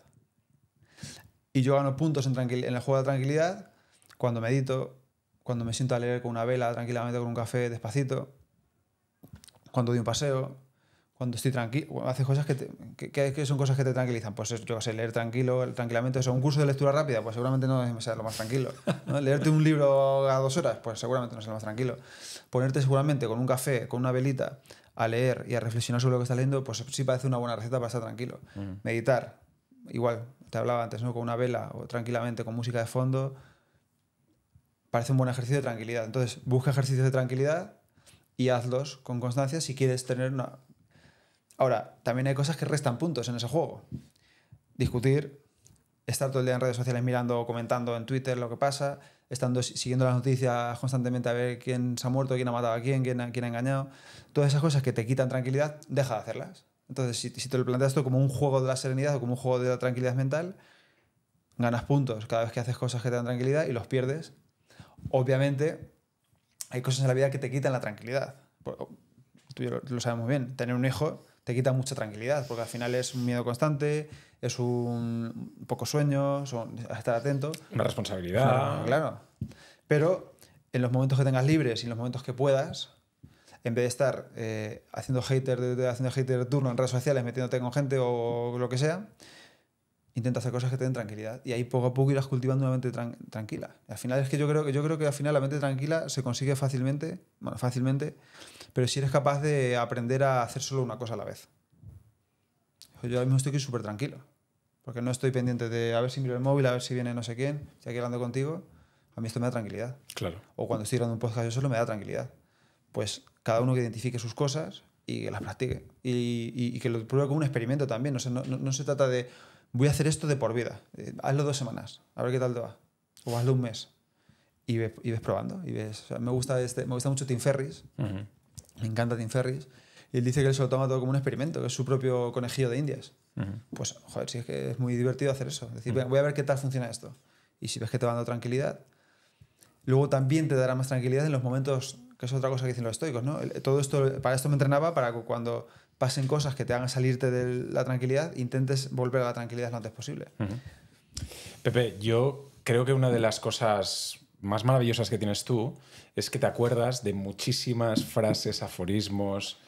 Y yo gano puntos en, en el juego de tranquilidad cuando medito, cuando me siento a leer con una vela tranquilamente, con un café despacito, cuando doy un paseo, cuando estoy tranquilo, haces cosas que, que, son cosas que te tranquilizan. Pues yo sé, leer tranquilo, tranquilamente, eso, un curso de lectura rápida, pues seguramente no es lo más tranquilo. Leerte un libro a dos horas, pues seguramente no es lo más tranquilo. Ponerte seguramente con un café, con una velita, a leer y a reflexionar sobre lo que está leyendo, pues sí parece una buena receta para estar tranquilo. Meditar, igual, te hablaba antes, ¿no? Con una vela o tranquilamente con música de fondo, parece un buen ejercicio de tranquilidad. Entonces, busca ejercicios de tranquilidad y hazlos con constancia si quieres tener una... Ahora, también hay cosas que restan puntos en ese juego. Discutir, estar todo el día en redes sociales mirando, o comentando en Twitter lo que pasa, estando siguiendo las noticias constantemente a ver quién se ha muerto, quién ha matado a quién, quién, ha, engañado, todas esas cosas que te quitan tranquilidad, deja de hacerlas. Entonces, si, te lo planteas esto como un juego de la serenidad o como un juego de la tranquilidad mental, ganas puntos cada vez que haces cosas que te dan tranquilidad y los pierdes. Obviamente, hay cosas en la vida que te quitan la tranquilidad. Pues, tú lo, lo sabes bien. Tener un hijo te quita mucha tranquilidad, porque al final es un miedo constante, es un poco sueño, son, estar atento. Una responsabilidad. Claro, Pero en los momentos que tengas libres y en los momentos que puedas, en vez de estar eh, haciendo hater de, haciendo hater turno en redes sociales, metiéndote con gente o lo que sea, intenta hacer cosas que te den tranquilidad. Y ahí poco a poco irás cultivando una mente tranquila. al final es que yo creo, yo creo que al final la mente tranquila se consigue fácilmente, fácilmente pero si eres capaz de aprender a hacer solo una cosa a la vez. Yo ahora mismo estoy súper tranquilo, porque no estoy pendiente de a ver si miro el móvil, a ver si viene no sé quién, estoy aquí hablando contigo. A mí esto me da tranquilidad. Claro. O cuando estoy grabando un podcast yo solo me da tranquilidad. Pues cada uno que identifique sus cosas y que las practique. Y, que lo pruebe como un experimento también. no, se trata de voy a hacer esto de por vida. Eh, hazlo dos semanas, a ver qué tal te va. O hazlo un mes. Y ves, probando. Y me, gusta este, me gusta mucho Tim Ferris me encanta Tim Ferris, y él dice que él se lo toma todo como un experimento, que es su propio conejillo de indias. Pues, joder, sí es que es muy divertido hacer eso. Es decir, voy a ver qué tal funciona esto. Y si ves que te va dando tranquilidad, luego también te dará más tranquilidad en los momentos, que es otra cosa que dicen los estoicos, ¿no? Todo esto, para esto me entrenaba, para que cuando pasen cosas que te hagan salirte de la tranquilidad, intentes volver a la tranquilidad lo antes posible. Pepe, yo creo que una de las cosas más maravillosas que tienes tú es que te acuerdas de muchísimas frases, aforismos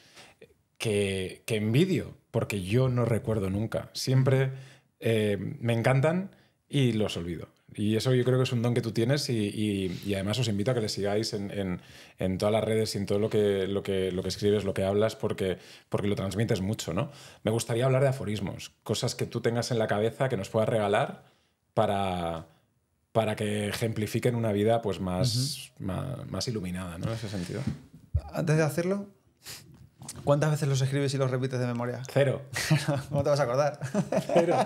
que, que envidio, porque yo no recuerdo nunca. Siempre eh, me encantan y los olvido. Y eso yo creo que es un don que tú tienes y, además os invito a que le sigáis en, todas las redes y en todo lo que, lo lo que escribes, lo que hablas, porque, porque lo transmites mucho, ¿no? Me gustaría hablar de aforismos, cosas que tú tengas en la cabeza que nos puedas regalar para, para que ejemplifiquen una vida pues más, más, iluminada, ¿no? En ese sentido. Antes de hacerlo, ¿cuántas veces los escribes y los repites de memoria? Cero. (laughs) ¿Cómo te vas a acordar? Cero.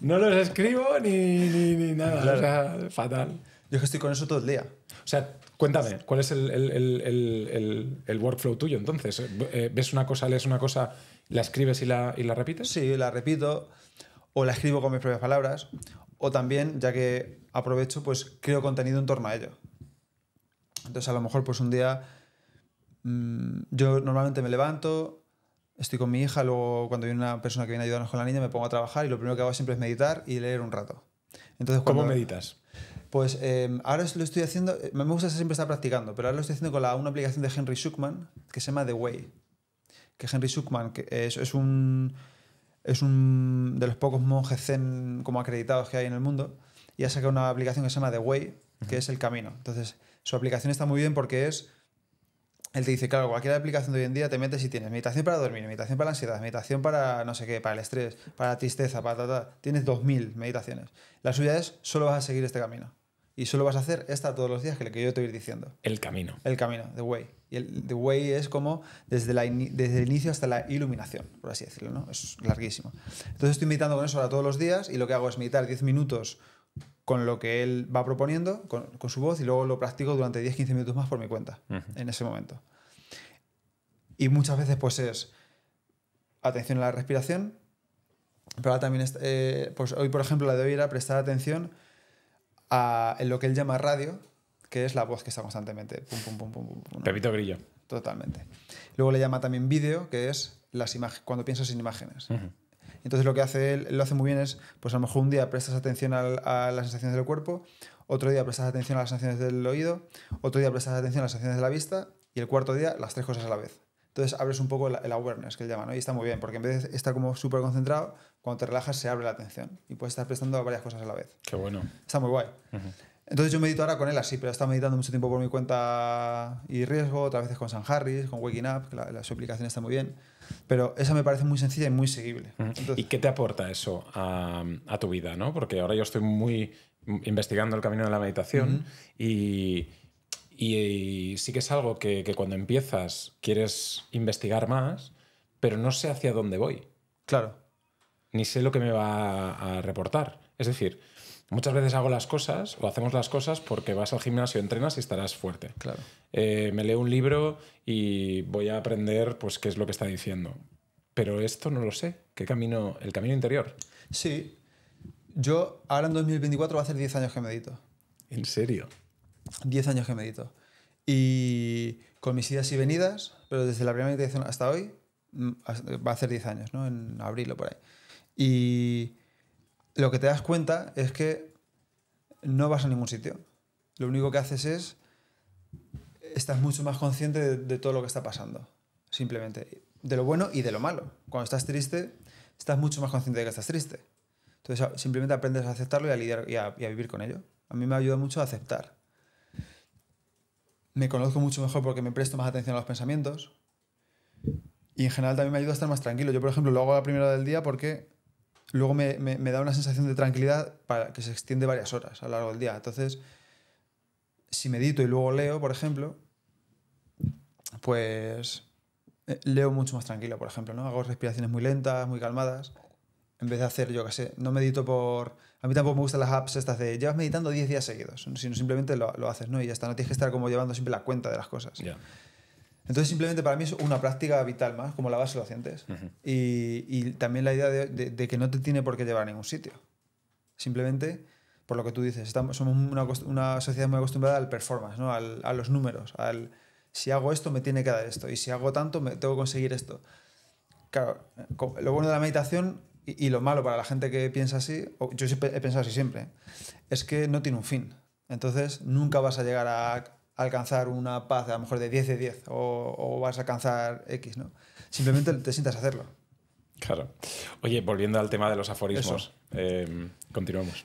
No los escribo ni, nada. O sea, fatal. Yo que estoy con eso todo el día. O sea, cuéntame, ¿cuál es el, workflow tuyo entonces? Eh, ¿Ves una cosa, lees una cosa, la escribes y la, y la repites? Sí, la repito, o la escribo con mis propias palabras, o también, ya que aprovecho, pues creo contenido en torno a ello. Entonces a lo mejor pues un día mm, yo normalmente me levanto, estoy con mi hija, luego cuando hay una persona que viene a ayudarnos con la niña me pongo a trabajar y lo primero que hago siempre es meditar y leer un rato. Entonces, ¿Cómo meditas? Pues em, ahora lo estoy haciendo, eh, me gusta siempre estar practicando, pero ahora lo estoy haciendo con una aplicación de Henry Schuckman que se llama The Way. Que Henry Schuckman que es un es un de los pocos monjes zen como acreditados que hay en el mundo y ha sacado una aplicación que se llama The Way, que es el camino. Entonces, su aplicación está muy bien porque es. Él te dice, claro, cualquier aplicación de hoy en día te metes y tienes meditación para dormir, meditación para la ansiedad, meditación para no sé qué, para el estrés, para la tristeza, para Tienes 2000 meditaciones. La suya es, solo vas a seguir este camino y solo vas a hacer esta todos los días, que es lo que yo te voy diciendo. El camino. El camino, the way. Y el the way es como desde, la desde el inicio hasta la iluminación, por así decirlo, ¿no? Es larguísimo. Entonces estoy meditando con eso ahora todos los días y lo que hago es meditar 10 minutos con lo que él va proponiendo, con, su voz, y luego lo practico durante 10-15 minutos más por mi cuenta, en ese momento. Y muchas veces pues es atención a la respiración, pero también, eh, pues hoy por ejemplo la de hoy era prestar atención a lo que él llama radio, que es la voz que está constantemente. Pum, pum, pum, pum, Pepito Grillo. Totalmente. Luego le llama también vídeo, que es las cuando piensas en imágenes. Entonces lo que hace él, lo hace muy bien es, pues a lo mejor un día prestas atención a, a, las sensaciones del cuerpo, otro día prestas atención a las sensaciones del oído, otro día prestas atención a las sensaciones de la vista y el cuarto día las tres cosas a la vez. Entonces abres un poco el, awareness que él llama, ¿no? Y está muy bien, porque en vez de estar como súper concentrado, cuando te relajas se abre la atención y puedes estar prestando a varias cosas a la vez. Qué bueno. Está muy guay. Entonces yo medito ahora con él así, pero he estado meditando mucho tiempo por mi cuenta y riesgo, otras veces con San Harris, con Waking Up, que la, está muy bien, pero esa me parece muy sencilla y muy seguible. ¿Y qué te aporta eso a, tu vida? ¿no? Porque ahora yo estoy muy investigando el camino de la meditación y y, sí que es algo que, cuando empiezas quieres investigar más, pero no sé hacia dónde voy. Claro. Ni sé lo que me va a, reportar. Es decir, muchas veces hago las cosas o hacemos las cosas porque vas al gimnasio, entrenas y estarás fuerte. Claro. Eh, me leo un libro y voy a aprender pues, qué es lo que está diciendo. Pero esto no lo sé. ¿Qué camino? El camino interior. Sí. Yo ahora en 2024 va a ser 10 años que medito. ¿En serio? Diez años que medito. Y con mis idas y venidas, pero desde la primera meditación hasta hoy, mm, va a hacer 10 años, ¿no? En abril o por ahí. Y lo que te das cuenta es que no vas a ningún sitio. Lo único que haces es, estás mucho más consciente de, todo lo que está pasando, simplemente. De lo bueno y de lo malo. Cuando estás triste, estás mucho más consciente de que estás triste. Entonces simplemente aprendes a aceptarlo y a lidiar y a vivir con ello. A mí me ayuda mucho a aceptar me conozco mucho mejor porque me presto más atención a los pensamientos. Y en general también me ayuda a estar más tranquilo. Yo, por ejemplo, lo hago a la primera del día porque luego me, da una sensación de tranquilidad para que se extiende varias horas a lo largo del día. Entonces, si medito y luego leo, por ejemplo, pues eh, leo mucho más tranquilo, por ejemplo, ¿no? Hago respiraciones muy lentas, muy calmadas, en vez de hacer, yo qué sé, no medito por a mí tampoco me gustan las apps estas de llevas meditando 10 días seguidos, sino simplemente lo, lo, haces, ¿no? Y ya está, no tienes que estar como llevando siempre la cuenta de las cosas. Entonces, simplemente para mí es una práctica vital más, como la base dientes. Uh y, también la idea de, que no te tiene por qué llevar a ningún sitio. Simplemente, por lo que tú dices, estamos, somos una, sociedad muy acostumbrada al performance, ¿no? Al, a los números, al si hago esto me tiene que dar esto, y si hago tanto me tengo que conseguir esto. Claro, lo bueno de la meditación y, lo malo para la gente que piensa así, yo he pensado así siempre, es que no tiene un fin. Entonces nunca vas a llegar a alcanzar una paz a lo mejor de 10 de 10 o, vas a alcanzar X, ¿no? Simplemente te sientas a hacerlo. Claro. Oye, volviendo al tema de los aforismos, em, continuamos.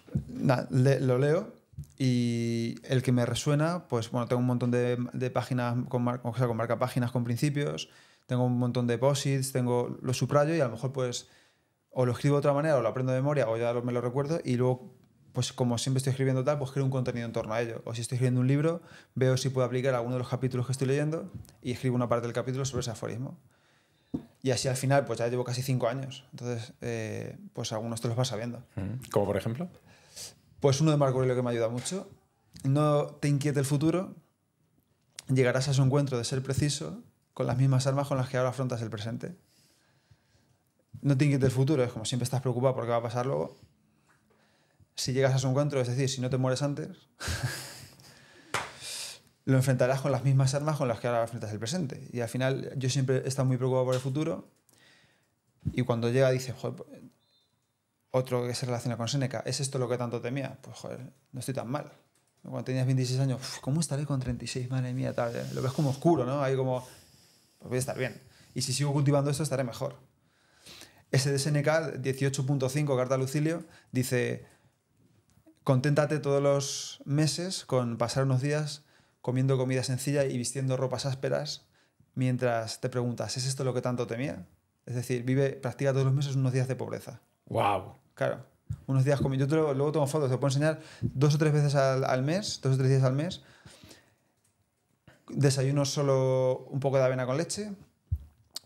lo leo y el que me resuena, pues bueno, tengo un montón de, páginas con, mar, con marca páginas con principios, tengo un montón de posits, tengo lo subrayo y a lo mejor pues o lo escribo de otra manera, o lo aprendo de memoria, o ya me lo recuerdo, y luego, pues como siempre estoy escribiendo tal, pues creo un contenido en torno a ello. O si estoy escribiendo un libro, veo si puedo aplicar alguno de los capítulos que estoy leyendo y escribo una parte del capítulo sobre ese aforismo. Y así al final, pues ya llevo casi cinco años. Entonces, eh, pues algunos te los vas sabiendo. ¿Como por ejemplo? Pues uno de Marco Aurelio que me ayuda mucho. No te inquiete el futuro. Llegarás a su encuentro de ser preciso con las mismas armas con las que ahora afrontas el presente no te inquietes el futuro, es como siempre estás preocupado por qué va a pasar luego. Si llegas a su encuentro, es decir, si no te mueres antes, (laughs) lo enfrentarás con las mismas armas con las que ahora enfrentas el presente. Y al final yo siempre he estado muy preocupado por el futuro y cuando llega dice, joder, otro que se relaciona con Seneca, ¿es esto lo que tanto temía? Pues joder, no estoy tan mal. Cuando tenías 26 años, ¿cómo estaré con 36? Madre mía, tal. Eh". Lo ves como oscuro, ¿no? Hay como, pues voy a estar bien. Y si sigo cultivando eso, estaré mejor. SDSNK 18.5, carta Lucilio, dice, conténtate todos los meses con pasar unos días comiendo comida sencilla y vistiendo ropas ásperas mientras te preguntas, ¿es esto lo que tanto temía? Es decir, vive, practica todos los meses unos días de pobreza. ¡Wow! Claro. Unos días comiendo. Yo luego tomo fotos, te lo puedo enseñar dos o tres veces al mes, dos o tres días al mes. Desayuno solo un poco de avena con leche,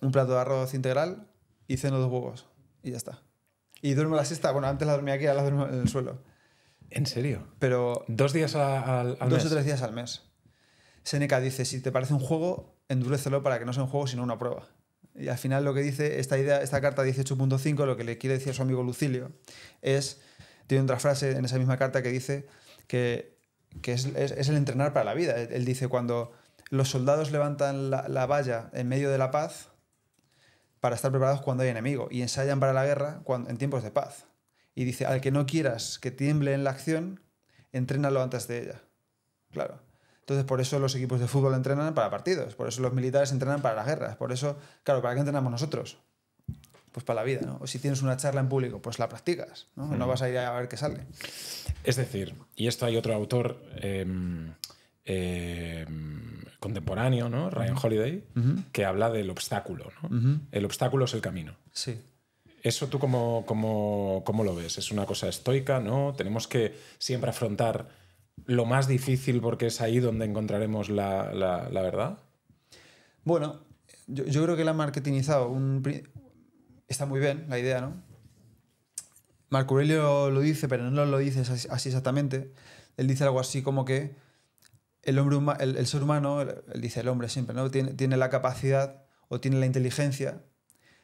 un plato de arroz integral, y los dos huevos y ya está. Y duermo la siesta. Bueno, antes la dormía aquí, ahora la duermo en el suelo. ¿En serio? Pero ¿Dos días a, al, dos o tres días al mes. Seneca dice, si te parece un juego, endurecelo para que no sea un juego, sino una prueba. Y al final lo que dice esta, idea, esta carta 18.5, lo que le quiere decir su amigo Lucilio, es, tiene otra frase en esa misma carta que dice que, es, el entrenar para la vida. Él, dice, cuando los soldados levantan la valla en medio de la paz, para estar preparados cuando hay enemigo y ensayan para la guerra cuando, en tiempos de paz. Y dice, al que no quieras que tiemble en la acción, entrénalo antes de ella. Claro. Entonces, por eso los equipos de fútbol entrenan para partidos, por eso los militares entrenan para las guerras, por eso, claro, ¿para qué entrenamos nosotros? Pues para la vida, ¿no? O si tienes una charla en público, pues la practicas, ¿no? No mm. vas a ir a ver qué sale. Es decir, y esto hay otro autor, eh, eh, contemporáneo, ¿no? Ryan Holiday, que habla del obstáculo. El obstáculo es el camino. Sí. ¿Eso tú cómo, lo ves? ¿Es una cosa estoica? ¿No? Tenemos que siempre afrontar lo más difícil porque es ahí donde encontraremos la, verdad. Bueno, yo, creo que la han marketingizado. Un, está muy bien la idea, ¿no? Marco Aurelio lo dice, pero no lo dice así exactamente. Él dice algo así como que el, hombre el, ser humano, dice el hombre siempre, ¿no? Tiene, tiene, la capacidad o tiene la inteligencia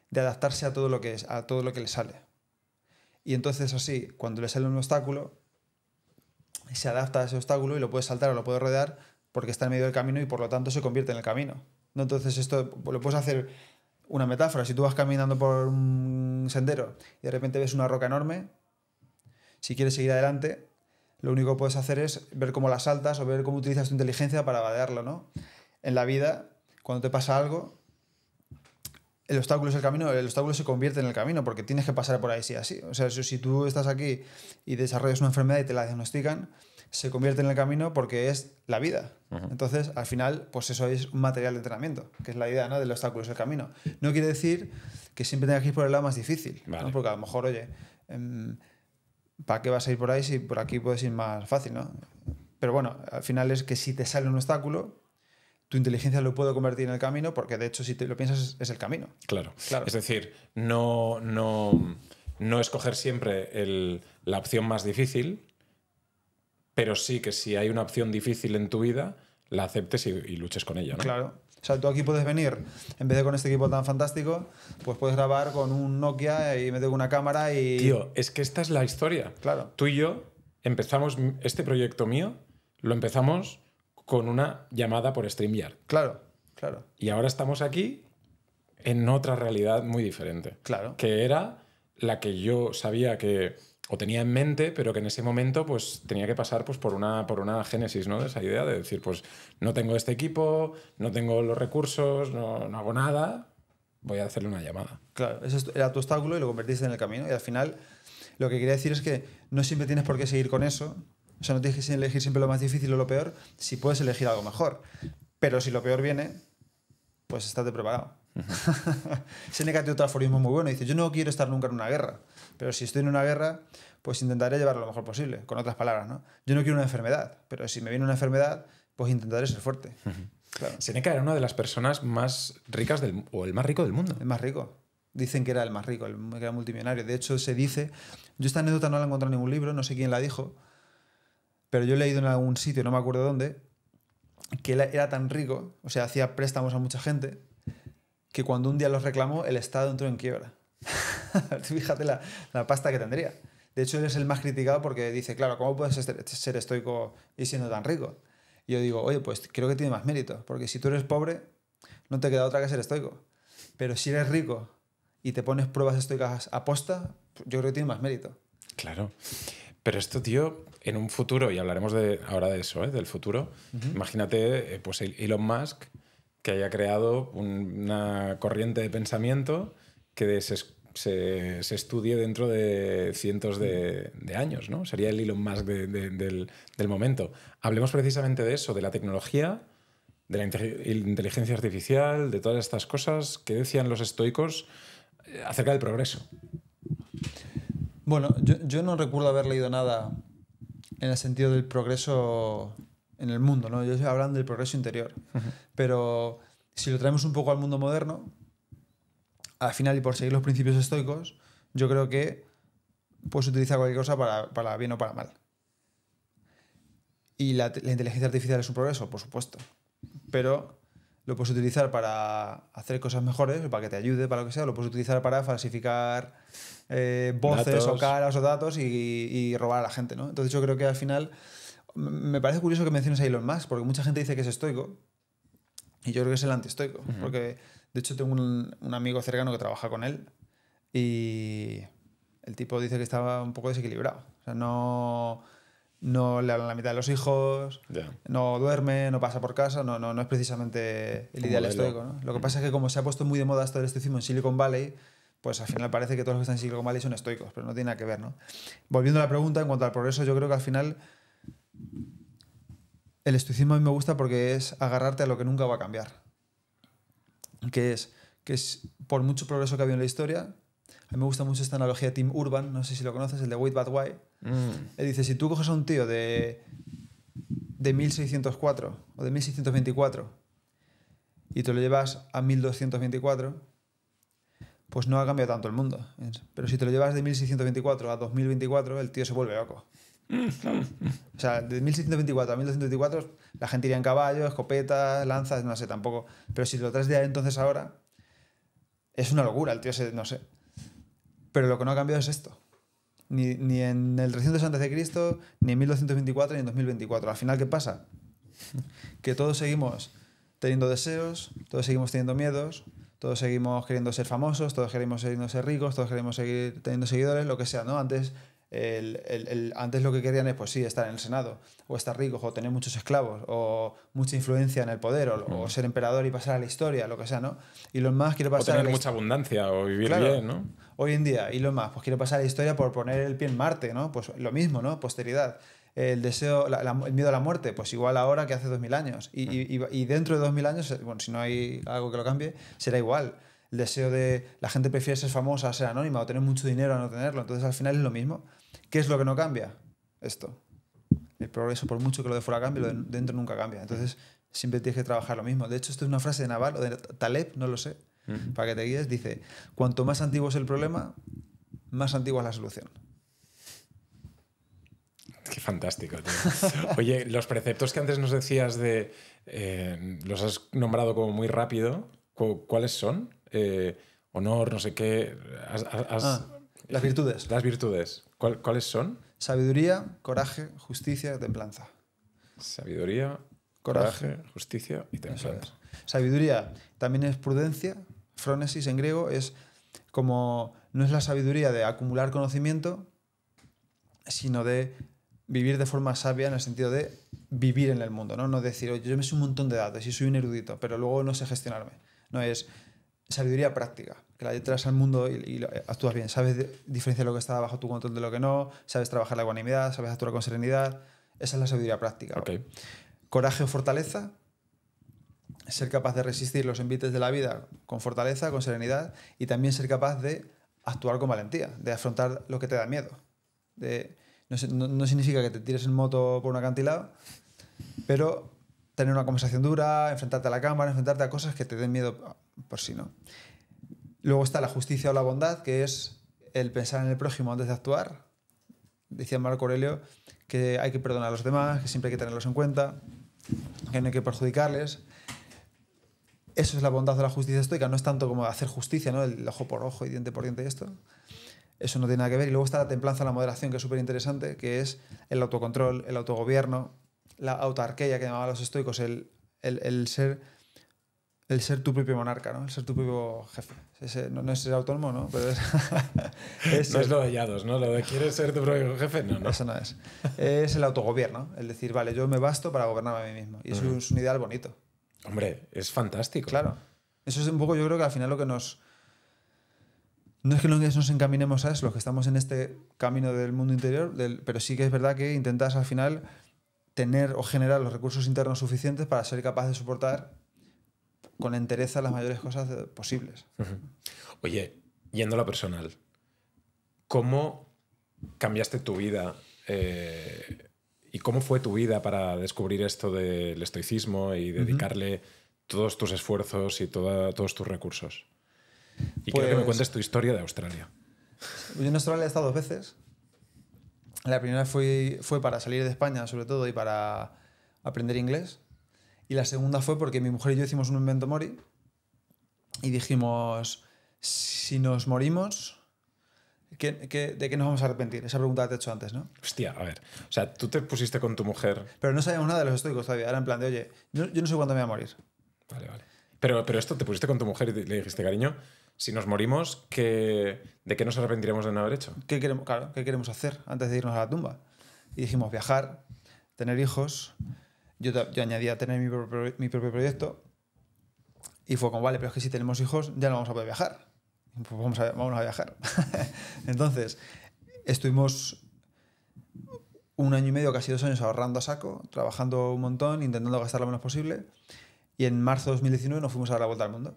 de adaptarse a todo lo que, es, a todo lo que le sale. Y entonces así, cuando le sale un obstáculo, se adapta a ese obstáculo y lo puede saltar o lo puede rodear porque está en medio del camino y por lo tanto se convierte en el camino. ¿No? Entonces esto lo puedes hacer una metáfora. Si tú vas caminando por un sendero y de repente ves una roca enorme, si quieres seguir adelante, lo único que puedes hacer es ver cómo las saltas o ver cómo utilizas tu inteligencia para vadearlo, ¿no? En la vida, cuando te pasa algo, el obstáculo es el camino, el obstáculo se convierte en el camino porque tienes que pasar por ahí sí así. O sea, si tú estás aquí y desarrollas una enfermedad y te la diagnostican, se convierte en el camino porque es la vida. Entonces, al final, pues eso es un material de entrenamiento, que es la idea, ¿no? Del obstáculo es el camino. No quiere decir que siempre tengas que ir por el lado más difícil, Porque a lo mejor, oye, em, ¿para qué vas a ir por ahí si por aquí puedes ir más fácil, ¿no? Pero bueno, al final es que si te sale un obstáculo, tu inteligencia lo puede convertir en el camino, porque de hecho, si te lo piensas, es el camino. Claro. claro. Es decir, no, no, no escoger siempre la opción más difícil, pero sí que si hay una opción difícil en tu vida, la aceptes y, y luches con ella, ¿no? Claro. O sea, tú aquí puedes venir, en vez de con este equipo tan fantástico, pues puedes grabar con un Nokia y me tengo una cámara y... Tío, es que esta es la historia. Claro. Tú y yo empezamos este proyecto mío, lo empezamos con una llamada por StreamYard. Claro, claro. Y ahora estamos aquí en otra realidad muy diferente. Claro. Que era la que yo sabía que o tenía en mente, pero que en ese momento pues tenía que pasar pues por una, por una génesis, ¿no? De esa idea de decir, pues no tengo este equipo, no tengo los recursos, no, no hago nada, voy a hacerle una llamada. Claro, ese era tu obstáculo y lo convertiste en el camino y al final lo que quería decir es que no siempre tienes por qué seguir con eso, o sea, no tienes que elegir siempre lo más difícil o lo peor, si puedes elegir algo mejor, pero si lo peor viene, pues estate preparado. Seneca (laughs) tiene otro aforismo muy bueno. Dice, yo no quiero estar nunca en una guerra, pero si estoy en una guerra, pues intentaré llevarlo lo mejor posible, con otras palabras, ¿no? Yo no quiero una enfermedad, pero si me viene una enfermedad, pues intentaré ser fuerte. Seneca era una de las personas más ricas del, o el más rico del mundo. El más rico. Dicen que era el más rico, el, era multimillonario. De hecho, se dice, yo esta anécdota no la he encontrado en ningún libro, no sé quién la dijo, pero yo he leído en algún sitio, no me acuerdo dónde, que él era tan rico, o sea, hacía préstamos a mucha gente, que cuando un día los reclamó, el Estado entró en quiebra. (laughs) Fíjate la, pasta que tendría. De hecho, él es el más criticado porque dice, claro, ¿cómo puedes ser estoico y siendo tan rico? Y yo digo, oye, pues creo que tiene más mérito, porque si tú eres pobre, no te queda otra que ser estoico. Pero si eres rico y te pones pruebas estoicas a posta, yo creo que tiene más mérito. Claro. Pero esto, tío, en un futuro, y hablaremos de, ahora de eso, ¿eh? del futuro, imagínate, eh, pues Elon Musk, que haya creado una corriente de pensamiento que se, estudie dentro de cientos de, años, ¿no? Sería el hilo más del, momento. Hablemos precisamente de eso, de la tecnología, de la inteligencia artificial, de todas estas cosas que decían los estoicos eh, acerca del progreso. Bueno, yo, yo no recuerdo haber leído nada en el sentido del progreso en el mundo, ¿no? Yo estoy hablando del progreso interior. Pero si lo traemos un poco al mundo moderno, al final y por seguir los principios estoicos, yo creo que puedes utilizar cualquier cosa para, bien o para mal. ¿Y la, inteligencia artificial es un progreso? Por supuesto. Pero lo puedes utilizar para hacer cosas mejores, para que te ayude, para lo que sea. Lo puedes utilizar para falsificar eh, voces o caras o datos y, y, robar a la gente, ¿no? Entonces yo creo que al final me parece curioso que menciones a Elon Musk, porque mucha gente dice que es estoico, y yo creo que es el antiestoico, porque de hecho tengo un, amigo cercano que trabaja con él, y el tipo dice que estaba un poco desequilibrado. O sea, no, no le hablan la mitad de los hijos, no duerme, no pasa por casa, no, no, es precisamente el ideal estoico. Lo que pasa es que como se ha puesto muy de moda esto del estoicismo en Silicon Valley, pues al final parece que todos los que están en Silicon Valley son estoicos, pero no tiene nada que ver. ¿no? Volviendo a la pregunta, en cuanto al progreso, yo creo que al final el estuicismo a mí me gusta porque es agarrarte a lo que nunca va a cambiar. Que es, que es por mucho progreso que ha habido en la historia, a mí me gusta mucho esta analogía de Tim Urban, no sé si lo conoces, el de Wait Bad Why. Mm. Él dice, si tú coges a un tío de, de 1604 o de 1624 y te lo llevas a 1224, pues no ha cambiado tanto el mundo. Pero si te lo llevas de 1624 a 2024, el tío se vuelve loco. O sea, de 1624 a 1224 la gente iría en caballo, escopetas, lanzas, no sé tampoco. Pero si lo traes de entonces ahora, es una locura, el tío se, no sé. Pero lo que no ha cambiado es esto. Ni, en el 300 Cristo, ni en 1224, ni en 2024. Al final, ¿qué pasa? Que todos seguimos teniendo deseos, todos seguimos teniendo miedos, todos seguimos queriendo ser famosos, todos queremos seguir, ser ricos, todos queremos seguir teniendo seguidores, lo que sea, ¿no? Antes el, el, antes lo que querían es, pues sí, estar en el Senado, o estar ricos, o tener muchos esclavos, o mucha influencia en el poder, o, ser emperador y pasar a la historia, lo que sea, ¿no? Y lo más quiero pasar. O tener mucha abundancia, o vivir bien, ¿no? Hoy en día, y lo más, pues quiero pasar a la historia por poner el pie en Marte, ¿no? Pues lo mismo, ¿no? Posteridad. El deseo, el miedo a la muerte, pues igual ahora que hace 2000 años. Y, y, y dentro de 2000 años, bueno, si no hay algo que lo cambie, será igual el deseo de la gente prefiere ser famosa, ser anónima o tener mucho dinero a no tenerlo. Entonces al final es lo mismo. ¿Qué es lo que no cambia? Esto. El progreso, por mucho que lo de fuera cambie, lo de dentro nunca cambia. Entonces, siempre tienes que trabajar lo mismo. De hecho, esto es una frase de Naval o de Taleb, no lo sé, para que te guíes. Dice, cuanto más antiguo es el problema, más antigua es la solución. Qué fantástico, tío. (laughs) Oye, los preceptos que antes nos decías de. Eh, los has nombrado como muy rápido. ¿Cuáles son? Eh, honor, no sé qué. Ah, las virtudes. Las virtudes. ¿Cuáles son? Sabiduría, coraje, justicia, templanza. Sabiduría, coraje, justicia y templanza. Sabiduría también es prudencia. Frónesis en griego es como no es la sabiduría de acumular conocimiento, sino de vivir de forma sabia en el sentido de vivir en el mundo, ¿no? No decir, yo me sé un montón de datos y soy un erudito, pero luego no sé gestionarme. No es sabiduría práctica que al mundo y, eh, actúas bien. Sabes diferenciar lo que está bajo tu control de lo que no, sabes trabajar la ecuanimidad, sabes actuar con serenidad. Esa es la sabiduría práctica. Coraje o fortaleza. Ser capaz de resistir los envites de la vida con fortaleza, con serenidad y también ser capaz de actuar con valentía, de afrontar lo que te da miedo. no, significa que te tires en moto por un acantilado, pero tener una conversación dura, enfrentarte a la cámara, enfrentarte a cosas que te den miedo por sí, ¿no? Luego está la justicia o la bondad, que es el pensar en el prójimo antes de actuar. Decía Marco Aurelio que hay que perdonar a los demás, que siempre hay que tenerlos en cuenta, que no hay que perjudicarles. Eso es la bondad de la justicia estoica, no es tanto como hacer justicia, ¿no? el ojo por ojo y diente por diente y esto. Eso no tiene nada que ver. Y luego está la templanza, la moderación, que es súper interesante, que es el autocontrol, el autogobierno, la autarquía que llamaban los estoicos, el, ser, el ser tu propio monarca, ¿no? el ser tu propio jefe no, es ser autónomo, ¿no? no es (laughs) lo de Yados, ¿no? Lo de quieres ser tu propio jefe, no, no. Eso no es. Es el autogobierno, el decir, vale, yo me basto para gobernarme a mí mismo. Y eso es un ideal bonito. Hombre, es fantástico. Claro. Eso es un poco, yo creo que al final lo que nos... No es que nos encaminemos a eso, los que estamos en este camino del mundo interior, del, pero sí que es verdad que intentas al final tener o generar los recursos internos suficientes para ser capaz de soportar con entereza las mayores cosas posibles. Oye, yendo a personal, ¿cómo cambiaste tu vida? Eh, ¿Y cómo fue tu vida para descubrir esto del estoicismo y dedicarle todos tus esfuerzos y todos tus recursos? Y quiero que me pues cuentes tu historia de Australia. Yo en Australia he estado dos veces. La primera fue para salir de España, sobre todo, y para aprender inglés. Y la segunda fue porque mi mujer y yo hicimos un invento mori y dijimos, si nos morimos, de qué nos vamos a arrepentir? Esa pregunta te he hecho antes, ¿no? Hostia, a ver. O sea, tú te pusiste con tu mujer. Pero no sabíamos nada de los estoicos todavía. Era en plan de, oye, yo, no sé cuándo me voy a morir. Vale, vale. Pero, pero esto te pusiste con tu mujer y le dijiste, cariño, si nos morimos, ¿qué, ¿de qué nos arrepentiremos de no haber hecho? ¿Qué queremos, claro, ¿qué queremos hacer antes de irnos a la tumba? Y dijimos, viajar, tener hijos, yo, yo a tener mi propio, proyecto y fue como, vale, pero es que si tenemos hijos ya no vamos a poder viajar. Pues vamos a, viajar. (laughs) Entonces, estuvimos un año y medio, casi dos años ahorrando a saco, trabajando un montón, intentando gastar lo menos posible. Y en marzo de 2019 nos fuimos a dar la vuelta al mundo.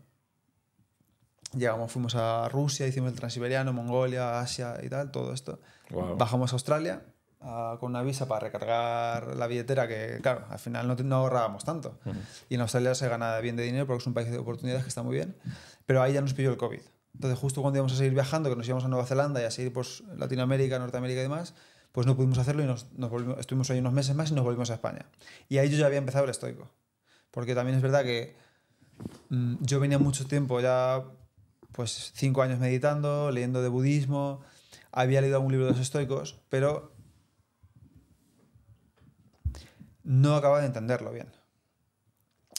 Llegamos, fuimos a Rusia, hicimos el Transiberiano, Mongolia, Asia y tal, todo esto. Bajamos a Australia con una visa para recargar la billetera, que claro, al final no, ahorrábamos tanto. Y en Australia se gana bien de dinero porque es un país de oportunidades que está muy bien, pero ahí ya nos pilló el COVID. Entonces justo cuando íbamos a seguir viajando, que nos íbamos a Nueva Zelanda y a seguir pues, Latinoamérica, Norteamérica y demás, pues no pudimos hacerlo y nos, estuvimos ahí unos meses más y nos volvimos a España. Y ahí yo ya había empezado el estoico. Porque también es verdad que mm, yo venía mucho tiempo ya pues cinco años meditando, leyendo de budismo, había leído algún libro de los estoicos, pero no acaba de entenderlo bien.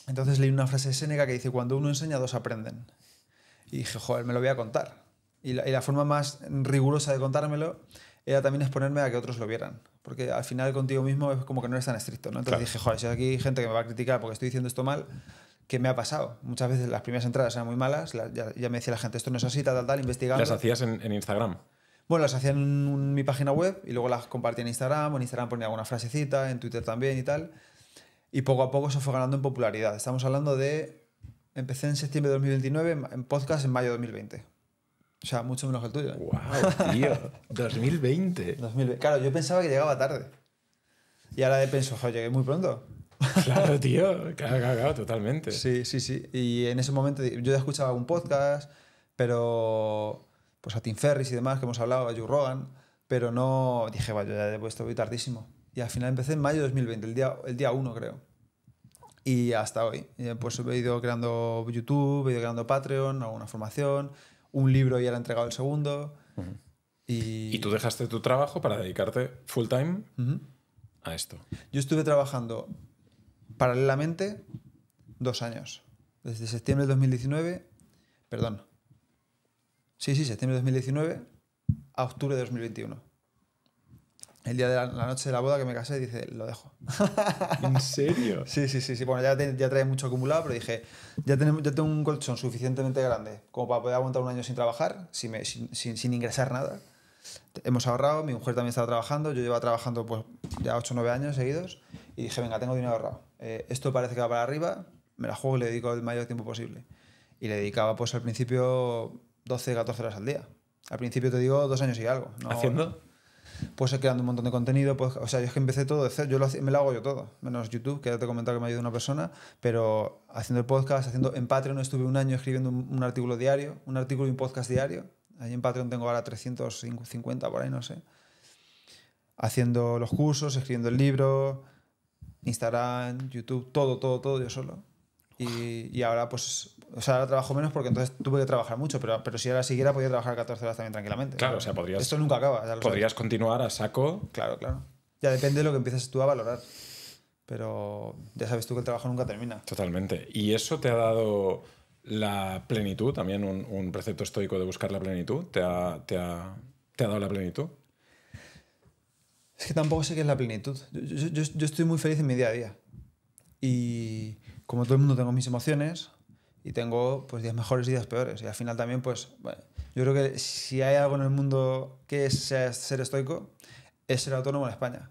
Entonces leí una frase de Seneca que dice, cuando uno enseña, dos aprenden. Y dije, joder, me lo voy a contar. Y la, forma más rigurosa de contármelo era también exponerme a que otros lo vieran. Porque al final contigo mismo es como que no eres tan estricto. ¿no? Entonces dije, joder, si aquí gente que me va a criticar porque estoy diciendo esto mal, ¿qué me ha pasado. Muchas veces las primeras entradas eran muy malas, ya, me decía la gente, esto no es así, tal, tal, tal, investigando. ¿Las hacías en Instagram? Bueno, las hacía en, mi página web y luego las compartía en Instagram, en Instagram ponía alguna frasecita, en Twitter también y tal. Y poco a poco eso fue ganando en popularidad. Estamos hablando de... Empecé en septiembre de 2029, en podcast en mayo de 2020. O sea, mucho menos que el tuyo. ¡Wow, tío! 2020. (laughs) 2020. Claro, yo pensaba que llegaba tarde. Y ahora pienso, joder, llegué muy pronto. (laughs) claro, tío. Claro, claro, claro, totalmente. Sí, sí, sí. Y en ese momento yo ya escuchaba un podcast, pero pues a Tim Ferris y demás que hemos hablado, a Joe Rogan, pero no dije, vaya, ya he puesto voy tardísimo. Y al final empecé en mayo de 2020, el día, el día 1 creo. Y hasta hoy, pues he ido creando YouTube, he ido creando Patreon, alguna formación, un libro ya he entregado el segundo. y... y... tú dejaste tu trabajo para dedicarte full time a esto. Yo estuve trabajando paralelamente dos años, desde septiembre de 2019, perdón, Sí, sí, septiembre de 2019 a octubre de 2021. El día de la, noche de la boda que me casé, dice, lo dejo. (laughs) ¿En serio? sí, sí, sí, sí. Bueno, ya, ya trae mucho acumulado, pero dije, ya, tenemos, ya tengo un colchón suficientemente grande como para poder aguantar un año sin trabajar, sin, me, sin, sin, ingresar nada. Hemos ahorrado, mi mujer también estaba trabajando, yo llevaba trabajando pues ya 8 o 9 años seguidos y dije, venga, tengo dinero ahorrado. Eh, esto parece que va para arriba, me la juego y le dedico el mayor tiempo posible. Y le dedicaba pues al principio 12, 14 horas al día. Al principio te digo dos años y algo. No, ¿Haciendo? Pues creando un montón de contenido. Pues, o sea, yo es que empecé todo de cero. Yo lo, me lo hago yo todo. Menos YouTube, que ya te he comentado que me ayuda una persona. Pero haciendo el podcast, haciendo en Patreon estuve un año escribiendo un, artículo diario, un artículo y un podcast diario. ahí en Patreon tengo ahora 350 por ahí, no sé. Haciendo los cursos, escribiendo el libro, Instagram, YouTube, todo, todo, todo yo solo. Y, ahora, pues, o sea, ahora trabajo menos porque entonces tuve que trabajar mucho, pero, pero si ahora siguiera, podía trabajar 14 horas también tranquilamente. Claro, o sea, podrías. Esto nunca acaba. Ya podrías continuar a saco. Claro, claro. Ya depende de lo que empieces tú a valorar. Pero ya sabes tú que el trabajo nunca termina. Totalmente. ¿Y eso te ha dado la plenitud? También un, precepto estoico de buscar la plenitud. ¿Te ha, te ha, te ha dado la plenitud? Es que tampoco sé qué es la plenitud. yo, yo estoy muy feliz en mi día a día. Y como todo el mundo, tengo mis emociones y tengo pues días mejores y días peores. Y al final también, pues, yo creo que si hay algo en el mundo que es ser estoico, es ser autónomo en España.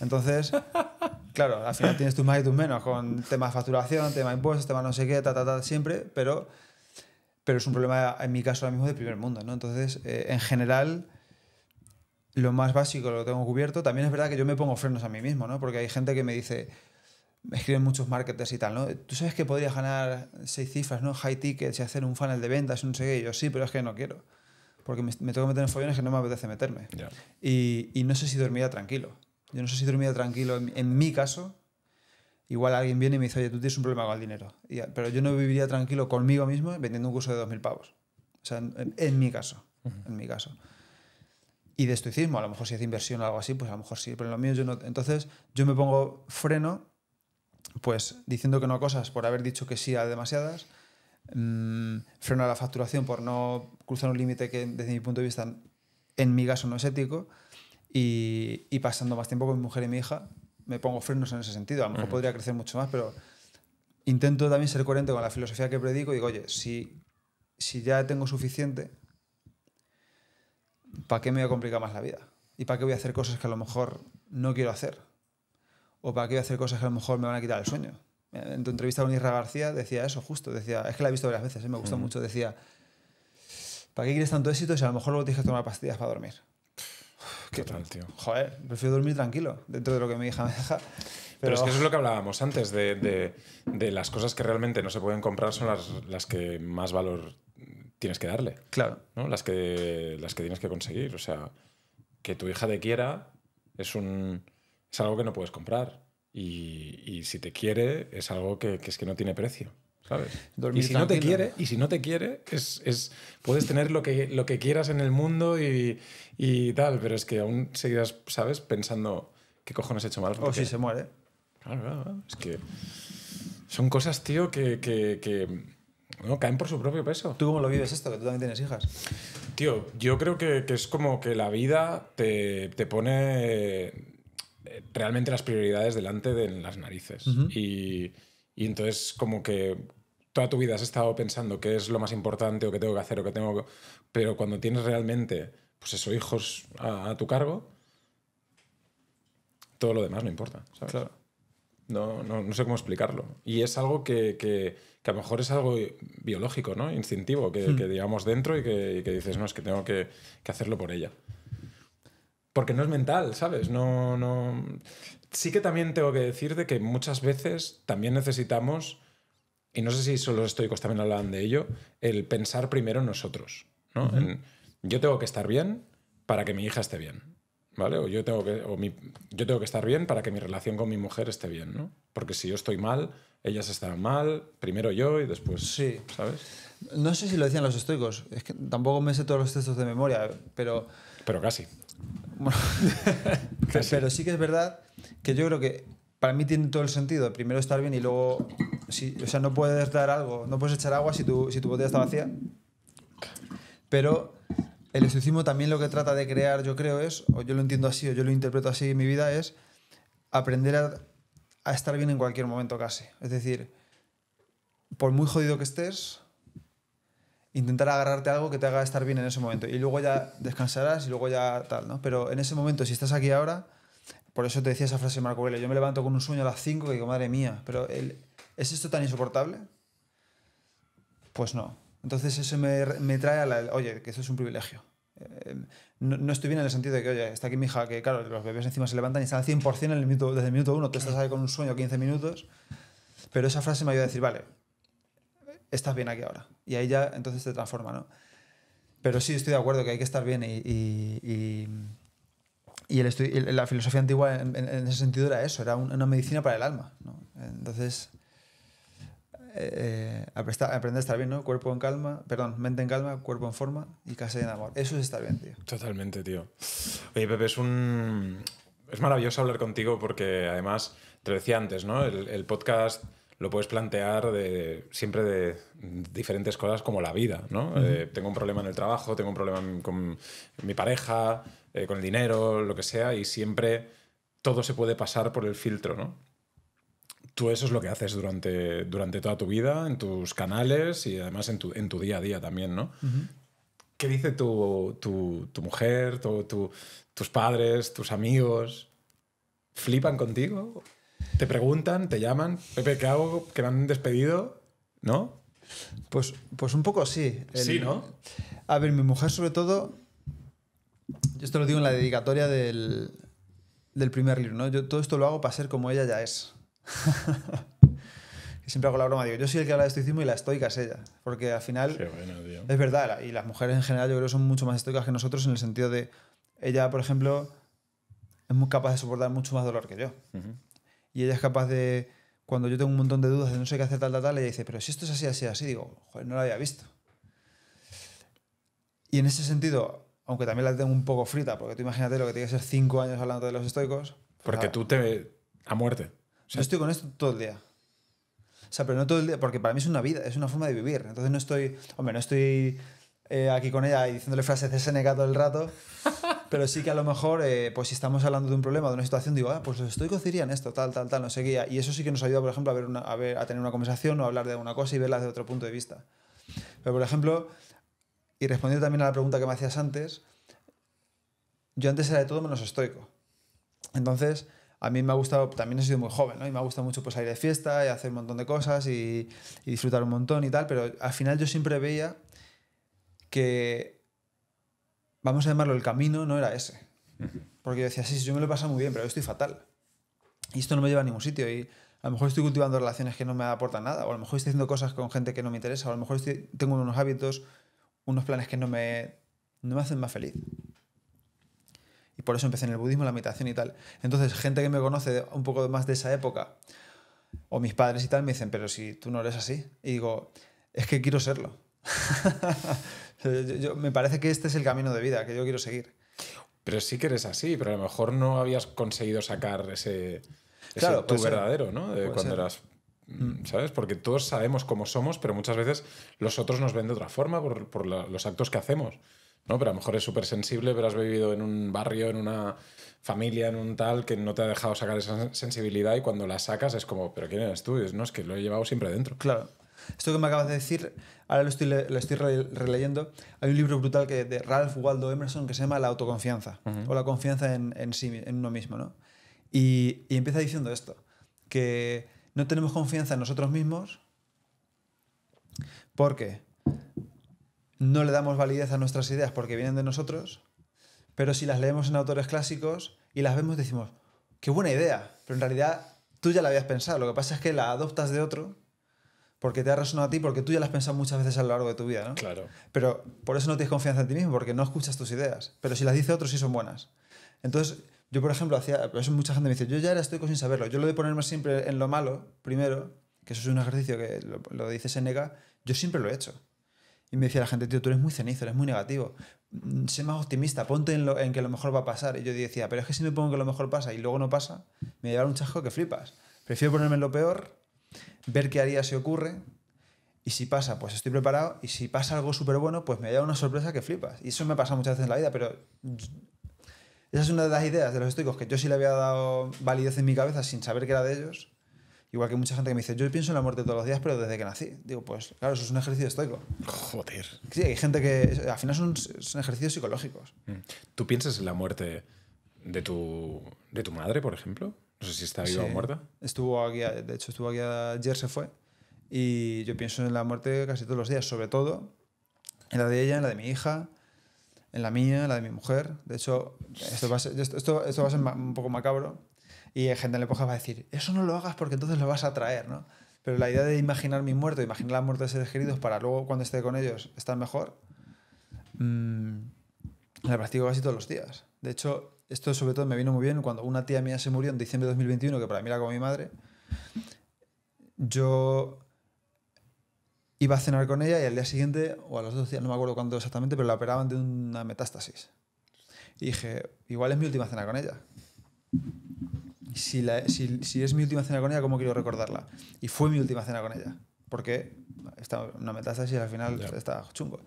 Entonces, (laughs) claro, al final tienes tus más y tus menos con temas de facturación, temas de impuestos, temas no sé qué, ta, ta, siempre, pero, pero es un problema, en mi caso ahora mismo, de primer mundo, ¿no? Entonces, eh, en general, lo más básico lo tengo cubierto. También es verdad que yo me pongo frenos a mí mismo, ¿no? Porque hay gente que me dice, me escriben muchos marketers y tal, ¿no? Tú sabes que podrías ganar seis cifras, ¿no? High tickets y hacer un funnel de ventas y no yo sí, pero es que no quiero. Porque me, me tengo que meter en follones que no me apetece meterme. Y, y, no sé si dormía tranquilo. Yo no sé si dormiría tranquilo. En, mi caso, igual alguien viene y me dice, oye, tú tienes un problema con el dinero. pero yo no viviría tranquilo conmigo mismo vendiendo un curso de 2.000 pavos. O sea, en, mi caso. En mi caso y de estoicismo. A lo mejor si hace inversión o algo así, pues a lo mejor sí, pero en lo mío yo no. Entonces yo me pongo freno pues diciendo que no a cosas por haber dicho que sí a demasiadas, mm, freno a la facturación por no cruzar un límite que desde mi punto de vista en mi caso no es ético y, pasando más tiempo con mi mujer y mi hija me pongo frenos en ese sentido. A lo mejor podría crecer mucho más, pero intento también ser coherente con la filosofía que predico y digo, oye, si, si ya tengo suficiente, ¿para qué me voy a complicar más la vida? ¿Y para qué voy a hacer cosas que a lo mejor no quiero hacer? o para qué voy a hacer cosas que a lo mejor me van a quitar el sueño. En tu entrevista con Isra García decía eso, justo, decía, es que la he visto varias veces, ¿eh? me gusta mucho, decía, ¿para qué quieres tanto éxito si a lo mejor luego tienes que tomar pastillas para dormir? ¿Qué tal, tío? Joder, prefiero dormir tranquilo, dentro de lo que mi hija me deja. Pero, es que eso es lo que hablábamos antes, de, de, de las cosas que realmente no se pueden comprar son las, las que más valor tienes que darle. Claro. ¿no? Las, que, las que tienes que conseguir. O sea, que tu hija te quiera es un es algo que no puedes comprar. Y, si te quiere, es algo que, es que no tiene precio. ¿Sabes? y si no te quiere, y si no te quiere, es, puedes tener lo que, lo que quieras en el mundo y, tal, pero es que aún seguirás, ¿sabes? Pensando qué cojones he hecho mal. O si se muere. Claro, claro, Es que son cosas, tío, que, caen por su propio peso. ¿Tú cómo lo vives esto? Que tú también tienes hijas. Tío, yo creo que, es como que la vida te, te, pone realmente las prioridades delante de las narices. y, y, entonces como que toda tu vida has estado pensando qué es lo más importante o qué tengo que hacer o qué tengo Pero cuando tienes realmente, pues hijos a, tu cargo, todo lo demás no importa. No, sé cómo explicarlo. Y es algo que, a lo mejor es algo biológico, ¿no? Instintivo, que, hmm. digamos dentro y, y que, dices, no, es que tengo que, hacerlo por ella porque no es mental, ¿sabes? No, no. Sí que también tengo que decir que muchas veces también necesitamos, y no sé si solo los estoicos también hablaban de ello, el pensar primero nosotros. ¿no? yo tengo que estar bien para que mi hija esté bien. ¿Vale? O yo tengo que. yo tengo que estar bien para que mi relación con mi mujer esté bien, ¿no? Porque si yo estoy mal, ellas estarán mal, primero yo y después. Sí. ¿Sabes? No sé si lo decían los estoicos. Es que tampoco me sé todos los textos de memoria, pero. Pero casi. (laughs) Pero sí que es verdad que yo creo que para mí tiene todo el sentido. Primero estar bien y luego. Si, o sea, no puedes dar algo, no puedes echar agua si tu, si tu botella está vacía. Pero el estoicismo también lo que trata de crear, yo creo, es, o yo lo entiendo así, o yo lo interpreto así en mi vida, es aprender a, a estar bien en cualquier momento casi. Es decir, por muy jodido que estés, intentar agarrarte algo que te haga estar bien en ese momento. Y luego ya descansarás y luego ya tal, ¿no? Pero en ese momento, si estás aquí ahora, por eso te decía esa frase de Marco Aurelio, yo me levanto con un sueño a las 5 que digo, madre mía, pero ¿es esto tan insoportable? Pues no. Entonces eso me, trae a la... Oye, que eso es un privilegio. Eh, no, estoy bien en el sentido de que, oye, está aquí mi hija, que claro, los bebés encima se levantan y están al 100% en el minuto, desde el minuto uno. tú estás ahí con un sueño 15 minutos, pero esa frase me ayuda a decir, vale, estás bien aquí ahora. Y ahí ya entonces se transforma, ¿no? Pero sí, estoy de acuerdo que hay que estar bien y, y, la filosofía antigua en, ese sentido era eso, era una medicina para el alma, ¿no? Entonces... Eh, aprender a estar bien, ¿no? Cuerpo en calma, perdón, mente en calma, cuerpo en forma y casa en amor. Eso es estar bien, tío. Totalmente, tío. Oye, Pepe, es un. Es maravilloso hablar contigo porque además, te decía antes, ¿no? el podcast lo puedes plantear de, siempre de diferentes cosas como la vida, ¿no? Eh, tengo un problema en el trabajo, tengo un problema con mi pareja, eh, con el dinero, lo que sea, y siempre todo se puede pasar por el filtro, ¿no? Tú eso es lo que haces durante, durante toda tu vida, en tus canales y además en tu, en tu día a día también, ¿no? ¿Qué dice tu, tu, mujer, tu, tus padres, tus amigos? ¿Flipan contigo? Te preguntan, te llaman, Pepe, ¿qué hago? ¿Que me han despedido? ¿No? Pues, pues un poco sí. sí, ¿no? A ver, mi mujer sobre todo, yo esto lo digo en la dedicatoria del, primer libro, ¿no? Yo todo esto lo hago para ser como ella ya es. (laughs) siempre hago la broma, digo, yo soy el que habla de estoicismo y la estoica es ella. Porque al final. Es verdad, y las mujeres en general yo creo son mucho más estoicas que nosotros en el sentido de. Ella, por ejemplo, es muy capaz de soportar mucho más dolor que yo y ella es capaz de, cuando yo tengo un montón de dudas de no sé qué hacer tal, tal, tal, ella dice, pero si esto es así, así, así, digo, joder, no lo había visto. Y en ese sentido, aunque también la tengo un poco frita, porque tú imagínate lo que tiene que ser cinco años hablando de los estoicos. porque tú te... a muerte. O sea, yo estoy con esto todo el día. O sea, pero no todo el día, porque para mí es una vida, es una forma de vivir. Entonces no estoy, hombre, no estoy eh, aquí con ella y diciéndole frases de Seneca todo el rato. (laughs) Pero sí que a lo mejor, eh, pues si estamos hablando de un problema, de una situación, digo, ah, pues los estoicos dirían esto, tal, tal, tal, no seguía Y eso sí que nos ayuda, por ejemplo, a, tener una conversación o a hablar de una cosa y verla desde otro punto de vista. Pero, por ejemplo, y respondiendo también a la pregunta que me hacías antes, yo antes era de todo menos estoico. Entonces, a mí me ha gustado, también he sido muy joven, Y me ha gustado mucho pues ir de fiesta y hacer un montón de cosas y disfrutar un montón y tal, pero al final yo siempre veía que vamos a llamarlo el camino, no era ese. Porque yo decía, sí, yo me lo he pasado muy bien, pero yo estoy fatal. Y esto no me lleva a ningún sitio. Y a lo mejor estoy cultivando relaciones que no me aportan nada, o a lo mejor estoy haciendo cosas con gente que no me interesa, o a lo mejor tengo unos hábitos, unos planes que no me, no me hacen más feliz. Y por eso empecé en el budismo, la meditación y tal. Entonces, gente que me conoce un poco más de esa época, o mis padres y tal, me dicen, pero si tú no eres así. Y digo, es que quiero serlo. (laughs) yo, me parece que este es el camino de vida que yo quiero seguir. Pero sí que eres así, pero a lo mejor no habías conseguido sacar ese, tú verdadero, ¿no? cuando eras mm. ¿Sabes? Porque todos sabemos cómo somos, pero muchas veces los otros nos ven de otra forma por, los actos que hacemos. ¿no? Pero a lo mejor es súper sensible, pero has vivido en un barrio, en una familia, en un tal, que no te ha dejado sacar esa sensibilidad y cuando la sacas es como, ¿pero quién eres tú? es, no, es que lo he llevado siempre dentro. Claro. Esto que me acabas de decir ahora lo estoy, releyendo, hay un libro brutal que, de Ralph Waldo Emerson que se llama La autoconfianza, o la confianza en, sí, en uno mismo, y empieza diciendo esto, que no tenemos confianza en nosotros mismos porque no le damos validez a nuestras ideas porque vienen de nosotros, pero si las leemos en autores clásicos y las vemos decimos, qué buena idea, pero en realidad tú ya la habías pensado, lo que pasa es que la adoptas de otro porque te ha resonado a ti, porque tú ya las has pensado muchas veces a lo largo de tu vida, ¿no? Claro. Pero por eso no tienes confianza en ti mismo, porque no escuchas tus ideas. Pero si las dice otro, sí son buenas. Entonces, yo, por ejemplo, hacía. Eso mucha gente me dice, yo ya estoy estoy sin saberlo. Yo lo de ponerme siempre en lo malo, primero, que eso es un ejercicio que lo, dice dice Seneca, yo siempre lo he hecho. Y me decía la gente, tío, tú eres muy cenizo, eres muy negativo. Mm, sé más optimista, ponte en, lo, en que lo mejor va a pasar. Y yo decía, pero es que si me pongo que lo mejor pasa y luego no pasa, me llevará un chasco que flipas. Prefiero ponerme en lo peor ver qué haría si ocurre. Y si pasa, pues estoy preparado. Y si pasa algo súper bueno, pues me da una sorpresa que flipas. Y eso me pasa muchas veces en la vida, pero esa es una de las ideas de los estoicos que yo sí le había dado validez en mi cabeza sin saber que era de ellos. Igual que mucha gente que me dice, yo pienso en la muerte todos los días, pero desde que nací. Digo, pues claro, eso es un ejercicio estoico. Joder. Sí, hay gente que al final son, son ejercicios psicológicos. Mm. ¿Tú piensas en la muerte de tu, de tu madre, por ejemplo? No sé si está viva o muerta. Estuvo aquí, de hecho, estuvo aquí ayer, se fue. Y yo pienso en la muerte casi todos los días, sobre todo en la de ella, en la de mi hija, en la mía, en la de mi mujer. De hecho, esto va a ser, un poco macabro. Y hay gente en la época va a decir, eso no lo hagas porque entonces lo vas a traer, ¿no? Pero la idea de imaginar mi muerte, imaginar la muerte de seres queridos para luego cuando esté con ellos estar mejor, mm, la practico casi todos los días. De hecho, esto sobre todo me vino muy bien cuando una tía mía se murió en diciembre de 2021, que para mí era como mi madre. Yo iba a cenar con ella y al día siguiente, o a los dos días, no me acuerdo cuándo exactamente, pero la operaban de una metástasis. Y dije, igual es mi última cena con ella. Si, es mi última cena con ella, ¿cómo quiero recordarla? Y fue mi última cena con ella, porque estaba una metástasis al final estaba chungo.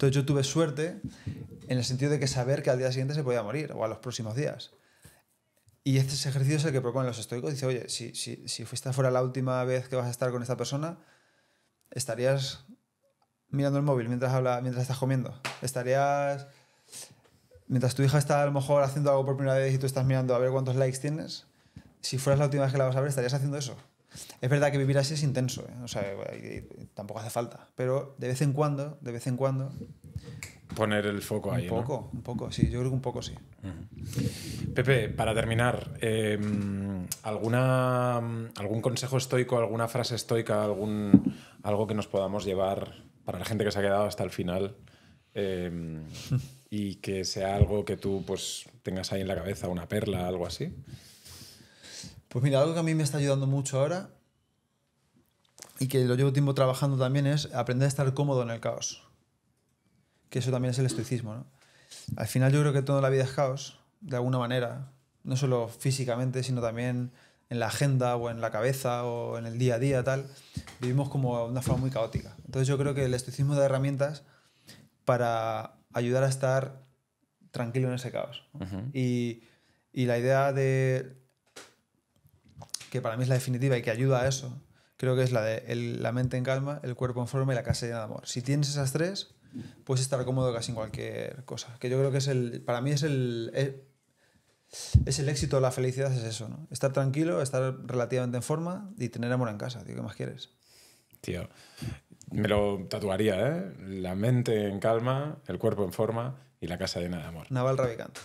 Entonces yo tuve suerte en el sentido de que saber que al día siguiente se podía morir o a los próximos días. Y ese ejercicio es el que proponen los estoicos. Dice, oye, si, si, esta fuera la última vez que vas a estar con esta persona, estarías mirando el móvil mientras, habla, mientras estás comiendo. Estarías... Mientras tu hija está a lo mejor haciendo algo por primera vez y tú estás mirando a ver cuántos likes tienes, si fueras la última vez que la vas a ver, estarías haciendo eso. Es verdad que vivir así es intenso, ¿eh? tampoco hace falta, pero de vez en cuando, de vez en cuando... Poner el foco un ahí. Un poco, un poco, sí, yo creo que un poco sí. Pepe, para terminar, em, ¿algún consejo estoico, alguna frase estoica, algo que nos podamos llevar para la gente que se ha quedado hasta el final? Em, (laughs) y que sea algo que tú pues tengas ahí en la cabeza, una perla, algo así. Pues mira, algo que a mí me está ayudando mucho ahora y que lo llevo tiempo trabajando también es aprender a estar cómodo en el caos. Que eso también es el estoicismo, ¿no? Al final yo creo que toda la vida es caos, de alguna manera, no solo físicamente, sino también en la agenda o en la cabeza o en el día a día, tal. Vivimos como de una forma muy caótica. Entonces yo creo que el estoicismo da herramientas para ayudar a estar tranquilo en ese caos. y la idea de que para mí es la definitiva y que ayuda a eso, creo que es la de la mente en calma, el cuerpo en forma y la casa llena de amor. Si tienes esas tres, puedes estar cómodo casi en cualquier cosa. Que yo creo que es el, para mí es el, eh, es el éxito, la felicidad es eso, ¿no? Estar tranquilo, estar relativamente en forma y tener amor en casa, tío, ¿qué más quieres? Tío, me lo tatuaría, ¿eh? La mente en calma, el cuerpo en forma y la casa llena de amor. Naval Rabicante.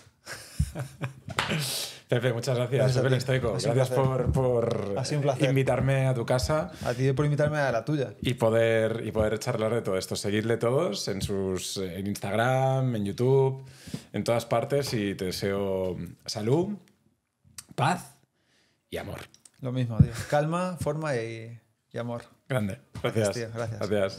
(laughs) Pepe, muchas gracias. Gracias por, por invitarme a tu casa. A ti por invitarme a la tuya. Y poder, y poder charlar de todo esto. seguirle todos en, sus, en Instagram, en YouTube, en todas partes. Y te deseo salud, paz y amor. Lo mismo, tío. Calma, forma y, amor. Grande. gracias. gracias.